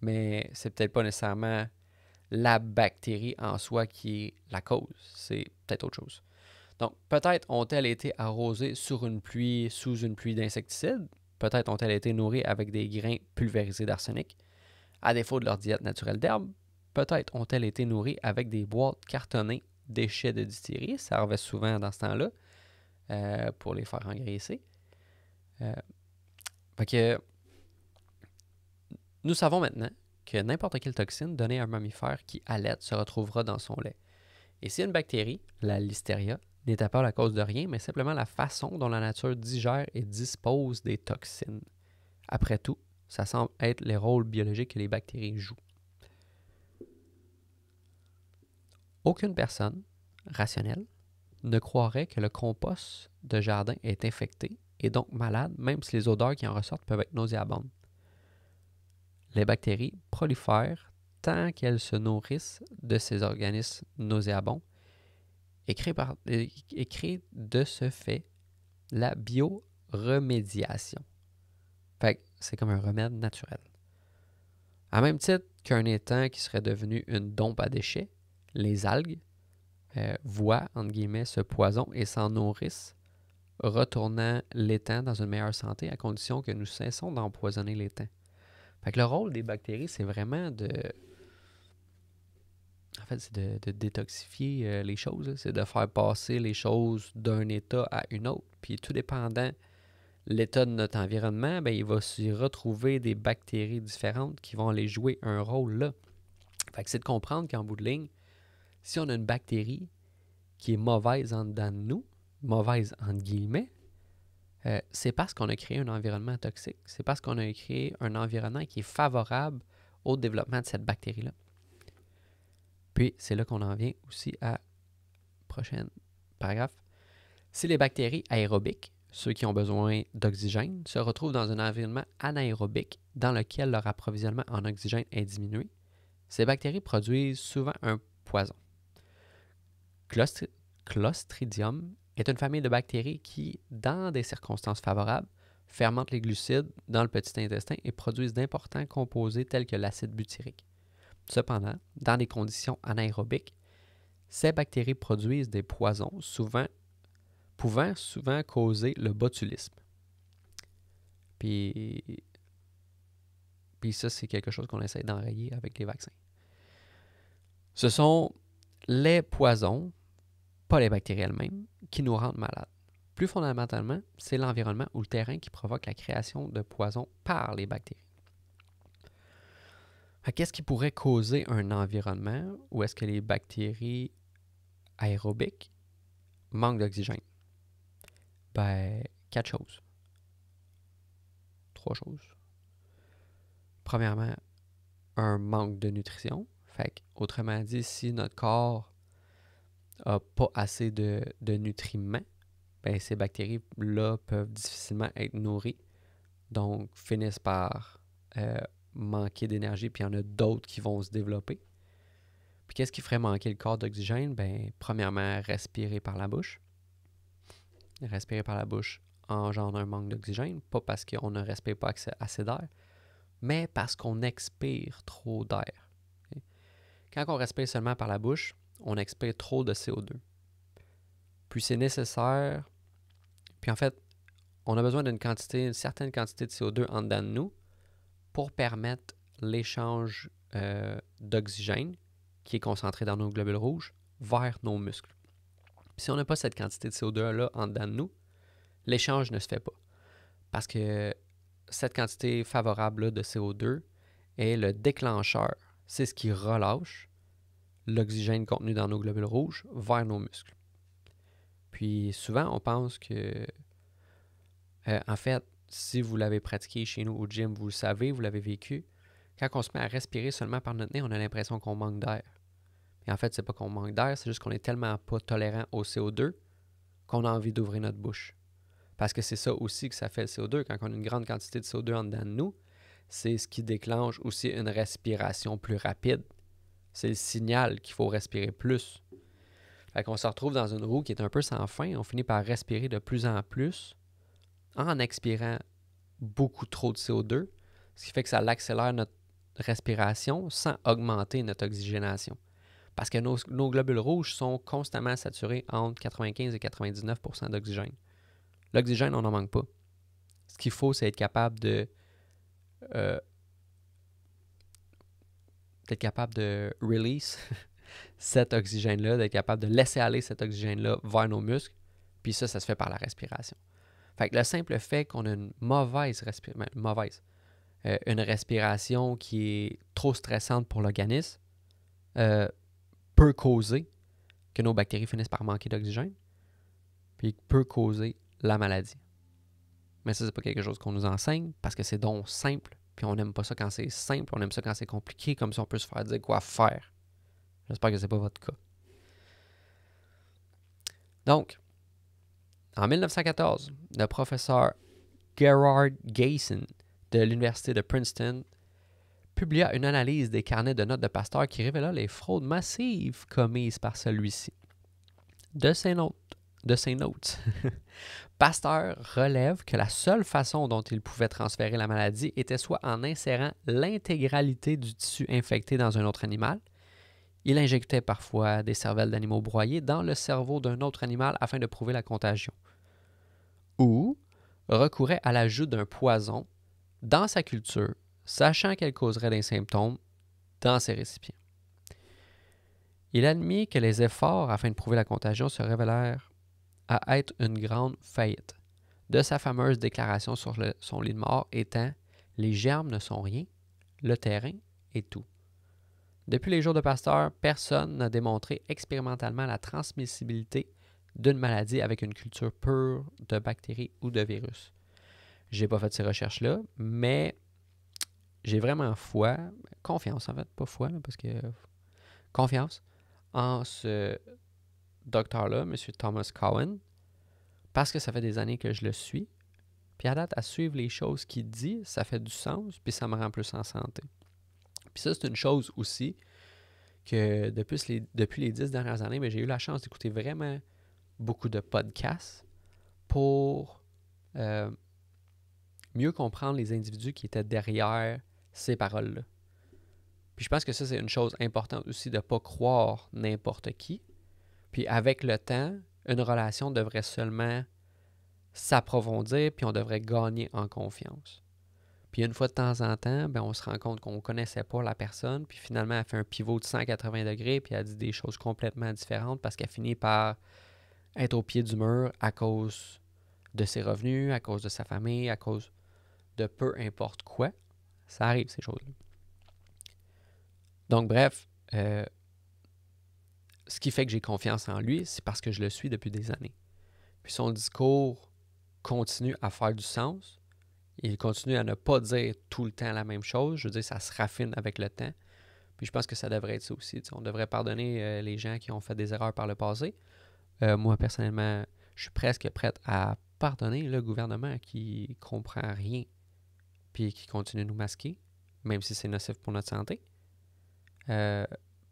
[SPEAKER 1] Mais c'est peut-être pas nécessairement la bactérie en soi qui est la cause. C'est peut-être autre chose. Donc, peut-être ont-elles été arrosées sur une pluie, sous une pluie d'insecticides. Peut-être ont-elles été nourries avec des grains pulvérisés d'arsenic. À défaut de leur diète naturelle d'herbe, peut-être ont-elles été nourries avec des boîtes cartonnées déchets de distillerie. Ça arrivait souvent dans ce temps-là euh, pour les faire engraisser. Euh, que nous savons maintenant que n'importe quelle toxine donnée à un mammifère qui l'aide, se retrouvera dans son lait. Et si une bactérie, la listeria, n'est à la cause de rien, mais simplement la façon dont la nature digère et dispose des toxines. Après tout, ça semble être les rôles biologiques que les bactéries jouent. Aucune personne rationnelle ne croirait que le compost de jardin est infecté et donc malade, même si les odeurs qui en ressortent peuvent être nauséabondes. Les bactéries prolifèrent tant qu'elles se nourrissent de ces organismes nauséabonds et créent, par, de ce fait la bioremédiation. c'est comme un remède naturel. À même titre qu'un étang qui serait devenu une dompe à déchets, les algues euh, voient guillemets ce poison et s'en nourrissent, retournant l'étang dans une meilleure santé à condition que nous cessons d'empoisonner l'étang. Fait le rôle des bactéries, c'est vraiment de. En fait, c'est de, détoxifier euh, les choses. C'est de faire passer les choses d'un état à une autre. Puis tout dépendant l'état de notre environnement, ben, il va s'y retrouver des bactéries différentes qui vont aller jouer un rôle là. Fait c'est de comprendre qu'en bout de ligne, si on a une bactérie qui est mauvaise en dedans de nous, mauvaise entre guillemets, euh, c'est parce qu'on a créé un environnement toxique, c'est parce qu'on a créé un environnement qui est favorable au développement de cette bactérie-là. Puis, c'est là qu'on en vient aussi à prochaine paragraphe. Si les bactéries aérobiques, ceux qui ont besoin d'oxygène, se retrouvent dans un environnement anaérobique dans lequel leur approvisionnement en oxygène est diminué, ces bactéries produisent souvent un poison. Clostridium est une famille de bactéries qui, dans des circonstances favorables, fermentent les glucides dans le petit intestin et produisent d'importants composés tels que l'acide butyrique. Cependant, dans des conditions anaérobiques, ces bactéries produisent des poisons souvent, pouvant souvent causer le botulisme. Puis, puis ça, c'est quelque chose qu'on essaie d'enrayer avec les vaccins. Ce sont les poisons, pas les bactéries elles-mêmes, qui nous rendent malades. Plus fondamentalement, c'est l'environnement ou le terrain qui provoque la création de poisons par les bactéries. Qu'est-ce qui pourrait causer un environnement où est-ce que les bactéries aérobiques manquent d'oxygène? Ben, quatre choses. Trois choses. Premièrement, un manque de nutrition. Fait autrement dit, si notre corps pas assez de, nutriments, ben, ces bactéries-là peuvent difficilement être nourries, donc finissent par euh, manquer d'énergie, puis il y en a d'autres qui vont se développer. Puis qu'est-ce qui ferait manquer le corps d'oxygène? Ben, premièrement, respirer par la bouche. Respirer par la bouche engendre un manque d'oxygène, pas parce qu'on ne respire pas assez d'air, mais parce qu'on expire trop d'air. Quand on respire seulement par la bouche, on expire trop de CO2. Puis c'est nécessaire. Puis en fait, on a besoin d'une quantité, une certaine quantité de CO2 en dedans de nous pour permettre l'échange euh, d'oxygène qui est concentré dans nos globules rouges vers nos muscles. si on n'a pas cette quantité de CO2-là en dedans de nous, l'échange ne se fait pas. Parce que cette quantité favorable de CO2 est le déclencheur. C'est ce qui relâche l'oxygène contenu dans nos globules rouges vers nos muscles. Puis souvent, on pense que, euh, en fait, si vous l'avez pratiqué chez nous au gym, vous le savez, vous l'avez vécu, quand on se met à respirer seulement par notre nez, on a l'impression qu'on manque d'air. Mais en fait, ce n'est pas qu'on manque d'air, c'est juste qu'on est tellement pas tolérant au CO2 qu'on a envie d'ouvrir notre bouche. Parce que c'est ça aussi que ça fait le CO2. Quand on a une grande quantité de CO2 en dedans de nous, c'est ce qui déclenche aussi une respiration plus rapide c'est le signal qu'il faut respirer plus. Fait qu'on se retrouve dans une roue qui est un peu sans fin. On finit par respirer de plus en plus en expirant beaucoup trop de CO2, ce qui fait que ça accélère notre respiration sans augmenter notre oxygénation. Parce que nos, globules rouges sont constamment saturés entre 95 et 99 d'oxygène. L'oxygène, on n'en manque pas. Ce qu'il faut, c'est être capable de euh, d'être capable de release cet oxygène-là, d'être capable de laisser aller cet oxygène-là vers nos muscles. Puis ça, ça se fait par la respiration. Fait que le simple fait qu'on a une mauvaise respiration, ben, mauvaise, euh, une respiration qui est trop stressante pour l'organisme, euh, peut causer que nos bactéries finissent par manquer d'oxygène, puis peut causer la maladie. Mais ça, c'est pas quelque chose qu'on nous enseigne parce que c'est donc simple puis on n'aime pas ça quand c'est simple, on aime ça quand c'est compliqué, comme si on peut se faire dire quoi faire. J'espère que ce n'est pas votre cas. Donc, en 1914, le professeur Gerard Gason de l'Université de Princeton publia une analyse des carnets de notes de Pasteur qui révéla les fraudes massives commises par celui-ci. De ces notes, de ses notes. Pasteur relève que la seule façon dont il pouvait transférer la maladie était soit en insérant l'intégralité du tissu infecté dans un autre animal, il injectait parfois des cervelles d'animaux broyés dans le cerveau d'un autre animal afin de prouver la contagion, ou recourait à l'ajout d'un poison dans sa culture, sachant qu'elle causerait des symptômes dans ses récipients. Il admit que les efforts afin de prouver la contagion se révélèrent à être une grande faillite. De sa fameuse déclaration sur le, son lit de mort étant Les germes ne sont rien, le terrain est tout. Depuis les jours de Pasteur, personne n'a démontré expérimentalement la transmissibilité d'une maladie avec une culture pure de bactéries ou de virus. J'ai pas fait ces recherches-là, mais j'ai vraiment foi, confiance en fait, pas foi, parce que confiance en ce docteur-là, M. Thomas Cowen, parce que ça fait des années que je le suis. Puis à date, à suivre les choses qu'il dit, ça fait du sens, puis ça me rend plus en santé. Puis ça, c'est une chose aussi que depuis les, depuis les dix dernières années, mais j'ai eu la chance d'écouter vraiment beaucoup de podcasts pour euh, mieux comprendre les individus qui étaient derrière ces paroles-là. Puis je pense que ça, c'est une chose importante aussi de ne pas croire n'importe qui, puis avec le temps, une relation devrait seulement s'approfondir, puis on devrait gagner en confiance. Puis une fois de temps en temps, ben, on se rend compte qu'on ne connaissait pas la personne, puis finalement, elle fait un pivot de 180 degrés, puis elle dit des choses complètement différentes parce qu'elle finit par être au pied du mur à cause de ses revenus, à cause de sa famille, à cause de peu importe quoi. Ça arrive, ces choses-là. Donc, bref, euh, ce qui fait que j'ai confiance en lui, c'est parce que je le suis depuis des années. Puis son discours continue à faire du sens. Il continue à ne pas dire tout le temps la même chose. Je veux dire, ça se raffine avec le temps. Puis je pense que ça devrait être ça aussi. on devrait pardonner euh, les gens qui ont fait des erreurs par le passé. Euh, moi, personnellement, je suis presque prête à pardonner le gouvernement qui comprend rien puis qui continue de nous masquer, même si c'est nocif pour notre santé. Euh,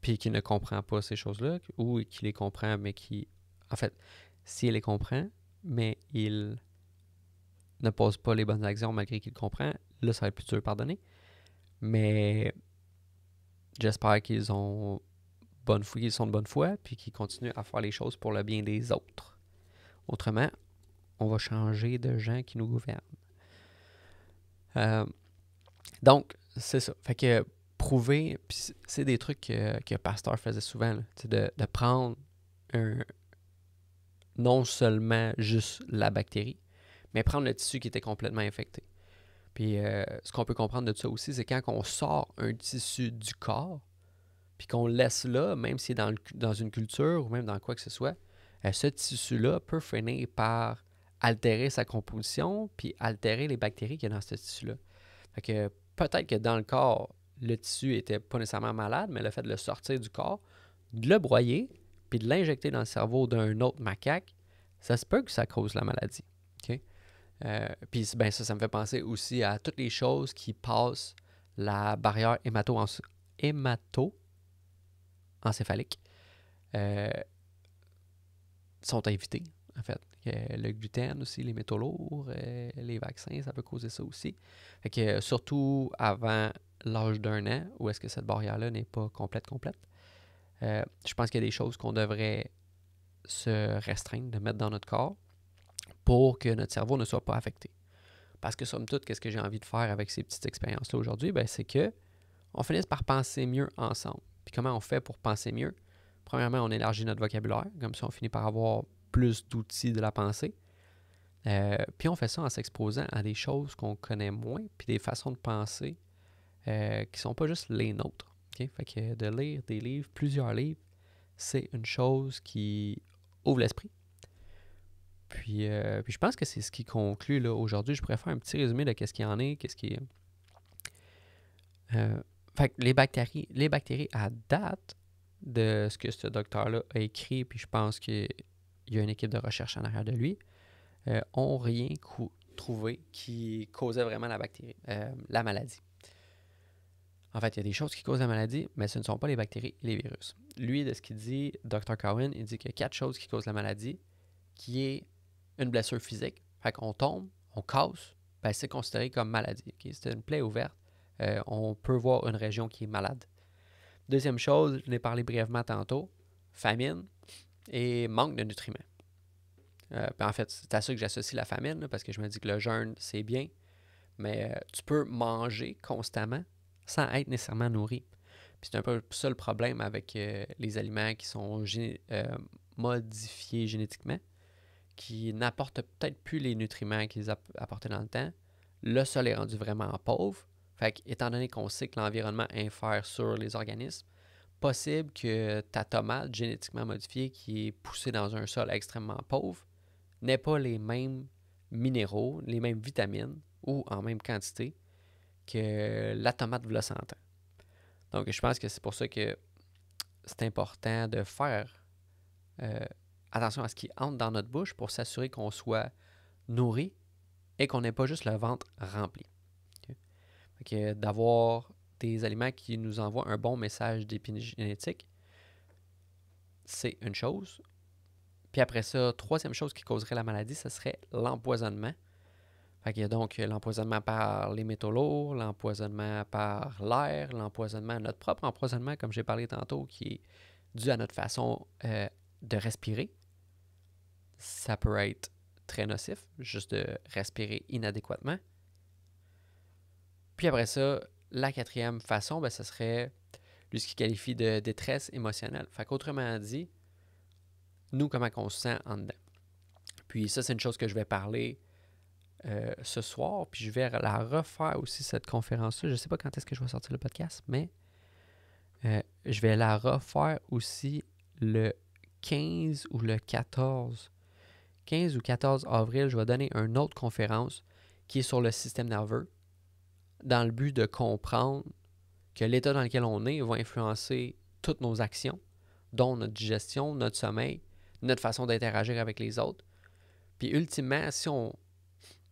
[SPEAKER 1] puis qui ne comprend pas ces choses-là, ou qui les comprend, mais qui. En fait, s'il les comprend, mais il ne pose pas les bonnes actions malgré qu'il comprend, là, ça va être plus dur de pardonner. Mais j'espère qu'ils ont bonne foi, qu'ils sont de bonne foi, puis qu'ils continuent à faire les choses pour le bien des autres. Autrement, on va changer de gens qui nous gouvernent. Euh, donc, c'est ça. Fait que c'est des trucs que, Pasteur faisait souvent, de, prendre non seulement juste la bactérie, mais prendre le tissu qui était complètement infecté. Puis euh, ce qu'on peut comprendre de ça aussi, c'est quand on sort un tissu du corps, puis qu'on le laisse là, même si est dans, une culture ou même dans quoi que ce soit, euh, ce tissu-là peut finir par altérer sa composition, puis altérer les bactéries qu'il y a dans ce tissu-là. peut-être que dans le corps, le tissu était pas nécessairement malade, mais le fait de le sortir du corps, de le broyer, puis de l'injecter dans le cerveau d'un autre macaque, ça se peut que ça cause la maladie. Euh, puis ben, ça, ça me fait penser aussi à toutes les choses qui passent la barrière hémato-encéphalique. Euh, sont invitées, en fait. Euh, le gluten aussi, les métaux lourds, les vaccins, ça peut causer ça aussi. Fait que surtout avant l'âge d'un an ou est-ce que cette barrière-là n'est pas complète, complète? Euh, je pense qu'il y a des choses qu'on devrait se restreindre, de mettre dans notre corps pour que notre cerveau ne soit pas affecté. Parce que somme toute, qu'est-ce que j'ai envie de faire avec ces petites expériences-là aujourd'hui? Ben, c'est que on finisse par penser mieux ensemble. Puis comment on fait pour penser mieux? Premièrement, on élargit notre vocabulaire, comme si on finit par avoir plus d'outils de la pensée. Euh, puis on fait ça en s'exposant à des choses qu'on connaît moins, puis des façons de penser qui euh, qui sont pas juste les nôtres. Fait que de lire des livres, plusieurs livres, c'est une chose qui ouvre l'esprit. Puis, euh, puis je pense que c'est ce qui conclut là, aujourd'hui. Je pourrais faire un petit résumé de qu'est-ce qu'il y en est, qu'est-ce qui euh, fait que les bactéries, les bactéries à date de ce que ce docteur-là a écrit, puis je pense qu'il y a une équipe de recherche en arrière de lui, n'ont rien trouvé qui causait vraiment la bactérie, la maladie. En fait, il y a des choses qui causent la maladie, mais ce ne sont pas les bactéries et les virus. Lui, de ce qu'il dit, Dr. Cowen, il dit qu'il y a quatre choses qui causent la maladie, qui est une blessure physique. Fait qu'on tombe, on casse, ben c'est considéré comme maladie. C'est une plaie ouverte. Euh, on peut voir une région qui est malade. Deuxième chose, je l'ai parlé brièvement tantôt, famine et manque de nutriments. Euh, ben, en fait, c'est à ça que j'associe la famine, parce que je me dis que le jeûne, c'est bien, mais euh, tu peux manger constamment, sans être nécessairement nourri. c'est un peu ça le problème avec euh, les aliments qui sont euh, modifiés génétiquement, qui n'apportent peut-être plus les nutriments qu'ils apportaient dans le temps. Le sol est rendu vraiment pauvre. Fait étant donné qu'on sait que l'environnement infère sur les organismes, possible que ta tomate génétiquement modifiée qui est poussée dans un sol extrêmement pauvre n'ait pas les mêmes minéraux, les mêmes vitamines ou en même quantité que la tomate vous la Donc, je pense que c'est pour ça que c'est important de faire euh, attention à ce qui entre dans notre bouche pour s'assurer qu'on soit nourri et qu'on n'ait pas juste le ventre rempli. D'avoir des aliments qui nous envoient un bon message d'épigénétique, c'est une chose. Puis après ça, troisième chose qui causerait la maladie, ce serait l'empoisonnement il y a donc l'empoisonnement par les métaux lourds, l'empoisonnement par l'air, l'empoisonnement, notre propre empoisonnement, comme j'ai parlé tantôt, qui est dû à notre façon euh, de respirer. Ça peut être très nocif, juste de respirer inadéquatement. Puis après ça, la quatrième façon, ben, ce serait lui ce qu'il qualifie de détresse émotionnelle. Fait qu'autrement dit, nous, comment on se sent en dedans. Puis ça, c'est une chose que je vais parler euh, ce soir, puis je vais la refaire aussi, cette conférence-là. Je ne sais pas quand est-ce que je vais sortir le podcast, mais euh, je vais la refaire aussi le 15 ou le 14. 15 ou 14 avril, je vais donner une autre conférence qui est sur le système nerveux, dans le but de comprendre que l'état dans lequel on est va influencer toutes nos actions, dont notre digestion, notre sommeil, notre façon d'interagir avec les autres. Puis ultimement, si on,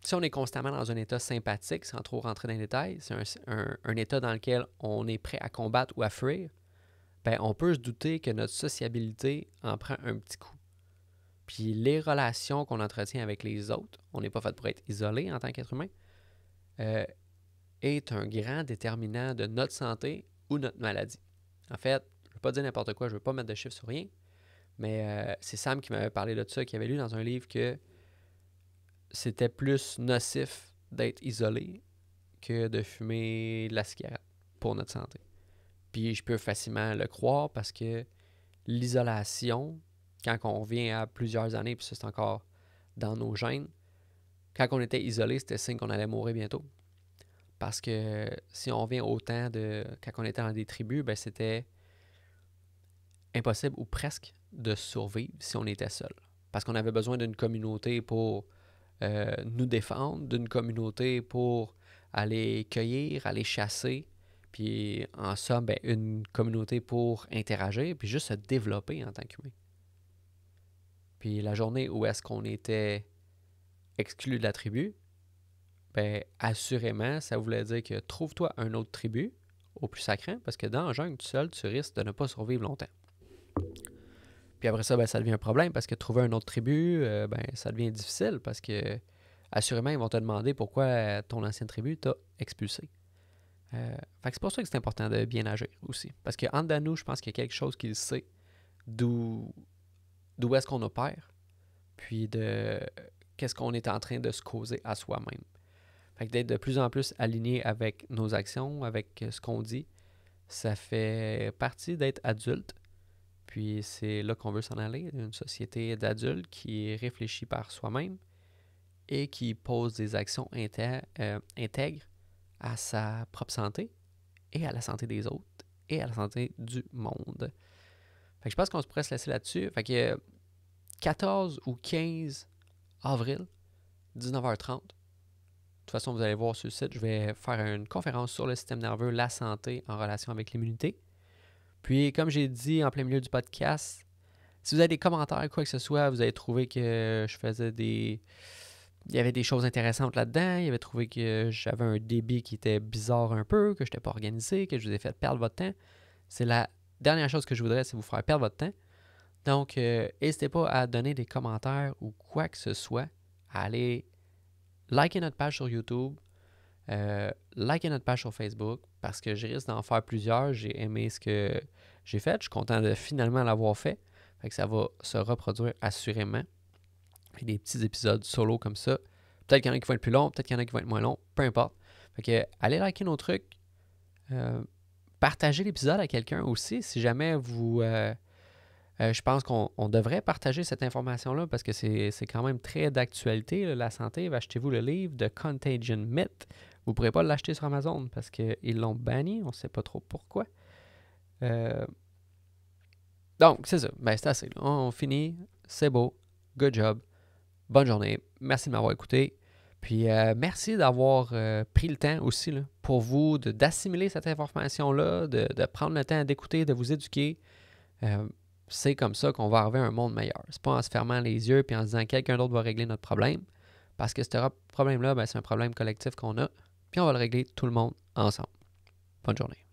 [SPEAKER 1] si on est constamment dans un état sympathique, sans trop rentrer dans les détails, c'est un, état dans lequel on est prêt à combattre ou à fuir, ben on peut se douter que notre sociabilité en prend un petit coup. Puis les relations qu'on entretient avec les autres, on n'est pas fait pour être isolé en tant qu'être humain, euh, est un grand déterminant de notre santé ou notre maladie. En fait, je ne veux pas dire n'importe quoi, je ne veux pas mettre de chiffres sur rien, mais euh, c'est Sam qui m'avait parlé de ça, qui avait lu dans un livre que c'était plus nocif d'être isolé que de fumer de la cigarette pour notre santé. Puis je peux facilement le croire parce que l'isolation, quand on revient à plusieurs années, puis c'est encore dans nos gènes, quand on était isolé, c'était signe qu'on allait mourir bientôt. Parce que si on vient au temps de. quand on était dans des tribus, ben c'était impossible ou presque de survivre si on était seul. Parce qu'on avait besoin d'une communauté pour euh, nous défendre d'une communauté pour aller cueillir, aller chasser, puis en somme, ben, une communauté pour interagir, puis juste se développer en tant qu'humain. Puis la journée où est-ce qu'on était exclu de la tribu, ben, assurément, ça voulait dire que trouve-toi un autre tribu au plus sacré, parce que dans un jungle, tout seul, tu risques de ne pas survivre longtemps. Puis après ça, ben, ça devient un problème parce que trouver un autre tribu, euh, ben, ça devient difficile parce que, assurément, ils vont te demander pourquoi ton ancienne tribu t'a expulsé. Euh, c'est pour ça que c'est important de bien agir aussi. Parce qu'entre nous, je pense qu'il y a quelque chose qu'il sait d'où, d'où est-ce qu'on opère, puis de qu'est-ce qu'on est en train de se causer à soi-même. d'être de plus en plus aligné avec nos actions, avec ce qu'on dit, ça fait partie d'être adulte. Puis c'est là qu'on veut s'en aller, une société d'adultes qui réfléchit par soi-même et qui pose des actions euh, intègres à sa propre santé et à la santé des autres et à la santé du monde. je pense qu'on se pourrait se laisser là-dessus. Fait que 14 euh, ou 15 avril, 19h30. De toute façon, vous allez voir sur le site, je vais faire une conférence sur le système nerveux, la santé en relation avec l'immunité. Puis, comme j'ai dit en plein milieu du podcast, si vous avez des commentaires, quoi que ce soit, vous avez trouvé que je faisais des. Il y avait des choses intéressantes là-dedans. Il avait trouvé que j'avais un débit qui était bizarre un peu, que je n'étais pas organisé, que je vous ai fait perdre votre temps. C'est la dernière chose que je voudrais, c'est vous faire perdre votre temps. Donc, euh, n'hésitez pas à donner des commentaires ou quoi que ce soit. À aller liker notre page sur YouTube, euh, likez notre page sur Facebook parce que je risque d'en faire plusieurs. J'ai aimé ce que j'ai fait. Je suis content de finalement l'avoir fait. fait que ça va se reproduire assurément. des petits épisodes solo comme ça. Peut-être qu'il y en a qui vont être plus longs, peut-être qu'il y en a qui vont être moins longs, peu importe. Fait que allez liker nos trucs. Euh, partagez l'épisode à quelqu'un aussi si jamais vous. Euh, je pense qu'on devrait partager cette information-là parce que c'est quand même très d'actualité, la santé. Achetez-vous le livre de Contagion Myth, vous ne pourrez pas l'acheter sur Amazon parce qu'ils l'ont banni, on ne sait pas trop pourquoi. Euh, donc, c'est ça. Ben, c'est assez. On finit. C'est beau. Good job. Bonne journée. Merci de m'avoir écouté. Puis euh, merci d'avoir euh, pris le temps aussi pour vous d'assimiler cette information-là, de, prendre le temps d'écouter, de vous éduquer. c'est comme ça qu'on va arriver à un monde meilleur. n'est pas en se fermant les yeux et en se disant quelqu'un d'autre va régler notre problème. Parce que ce problème-là, ben, c'est un problème collectif qu'on a puis on va le régler tout le monde ensemble. Bonne journée.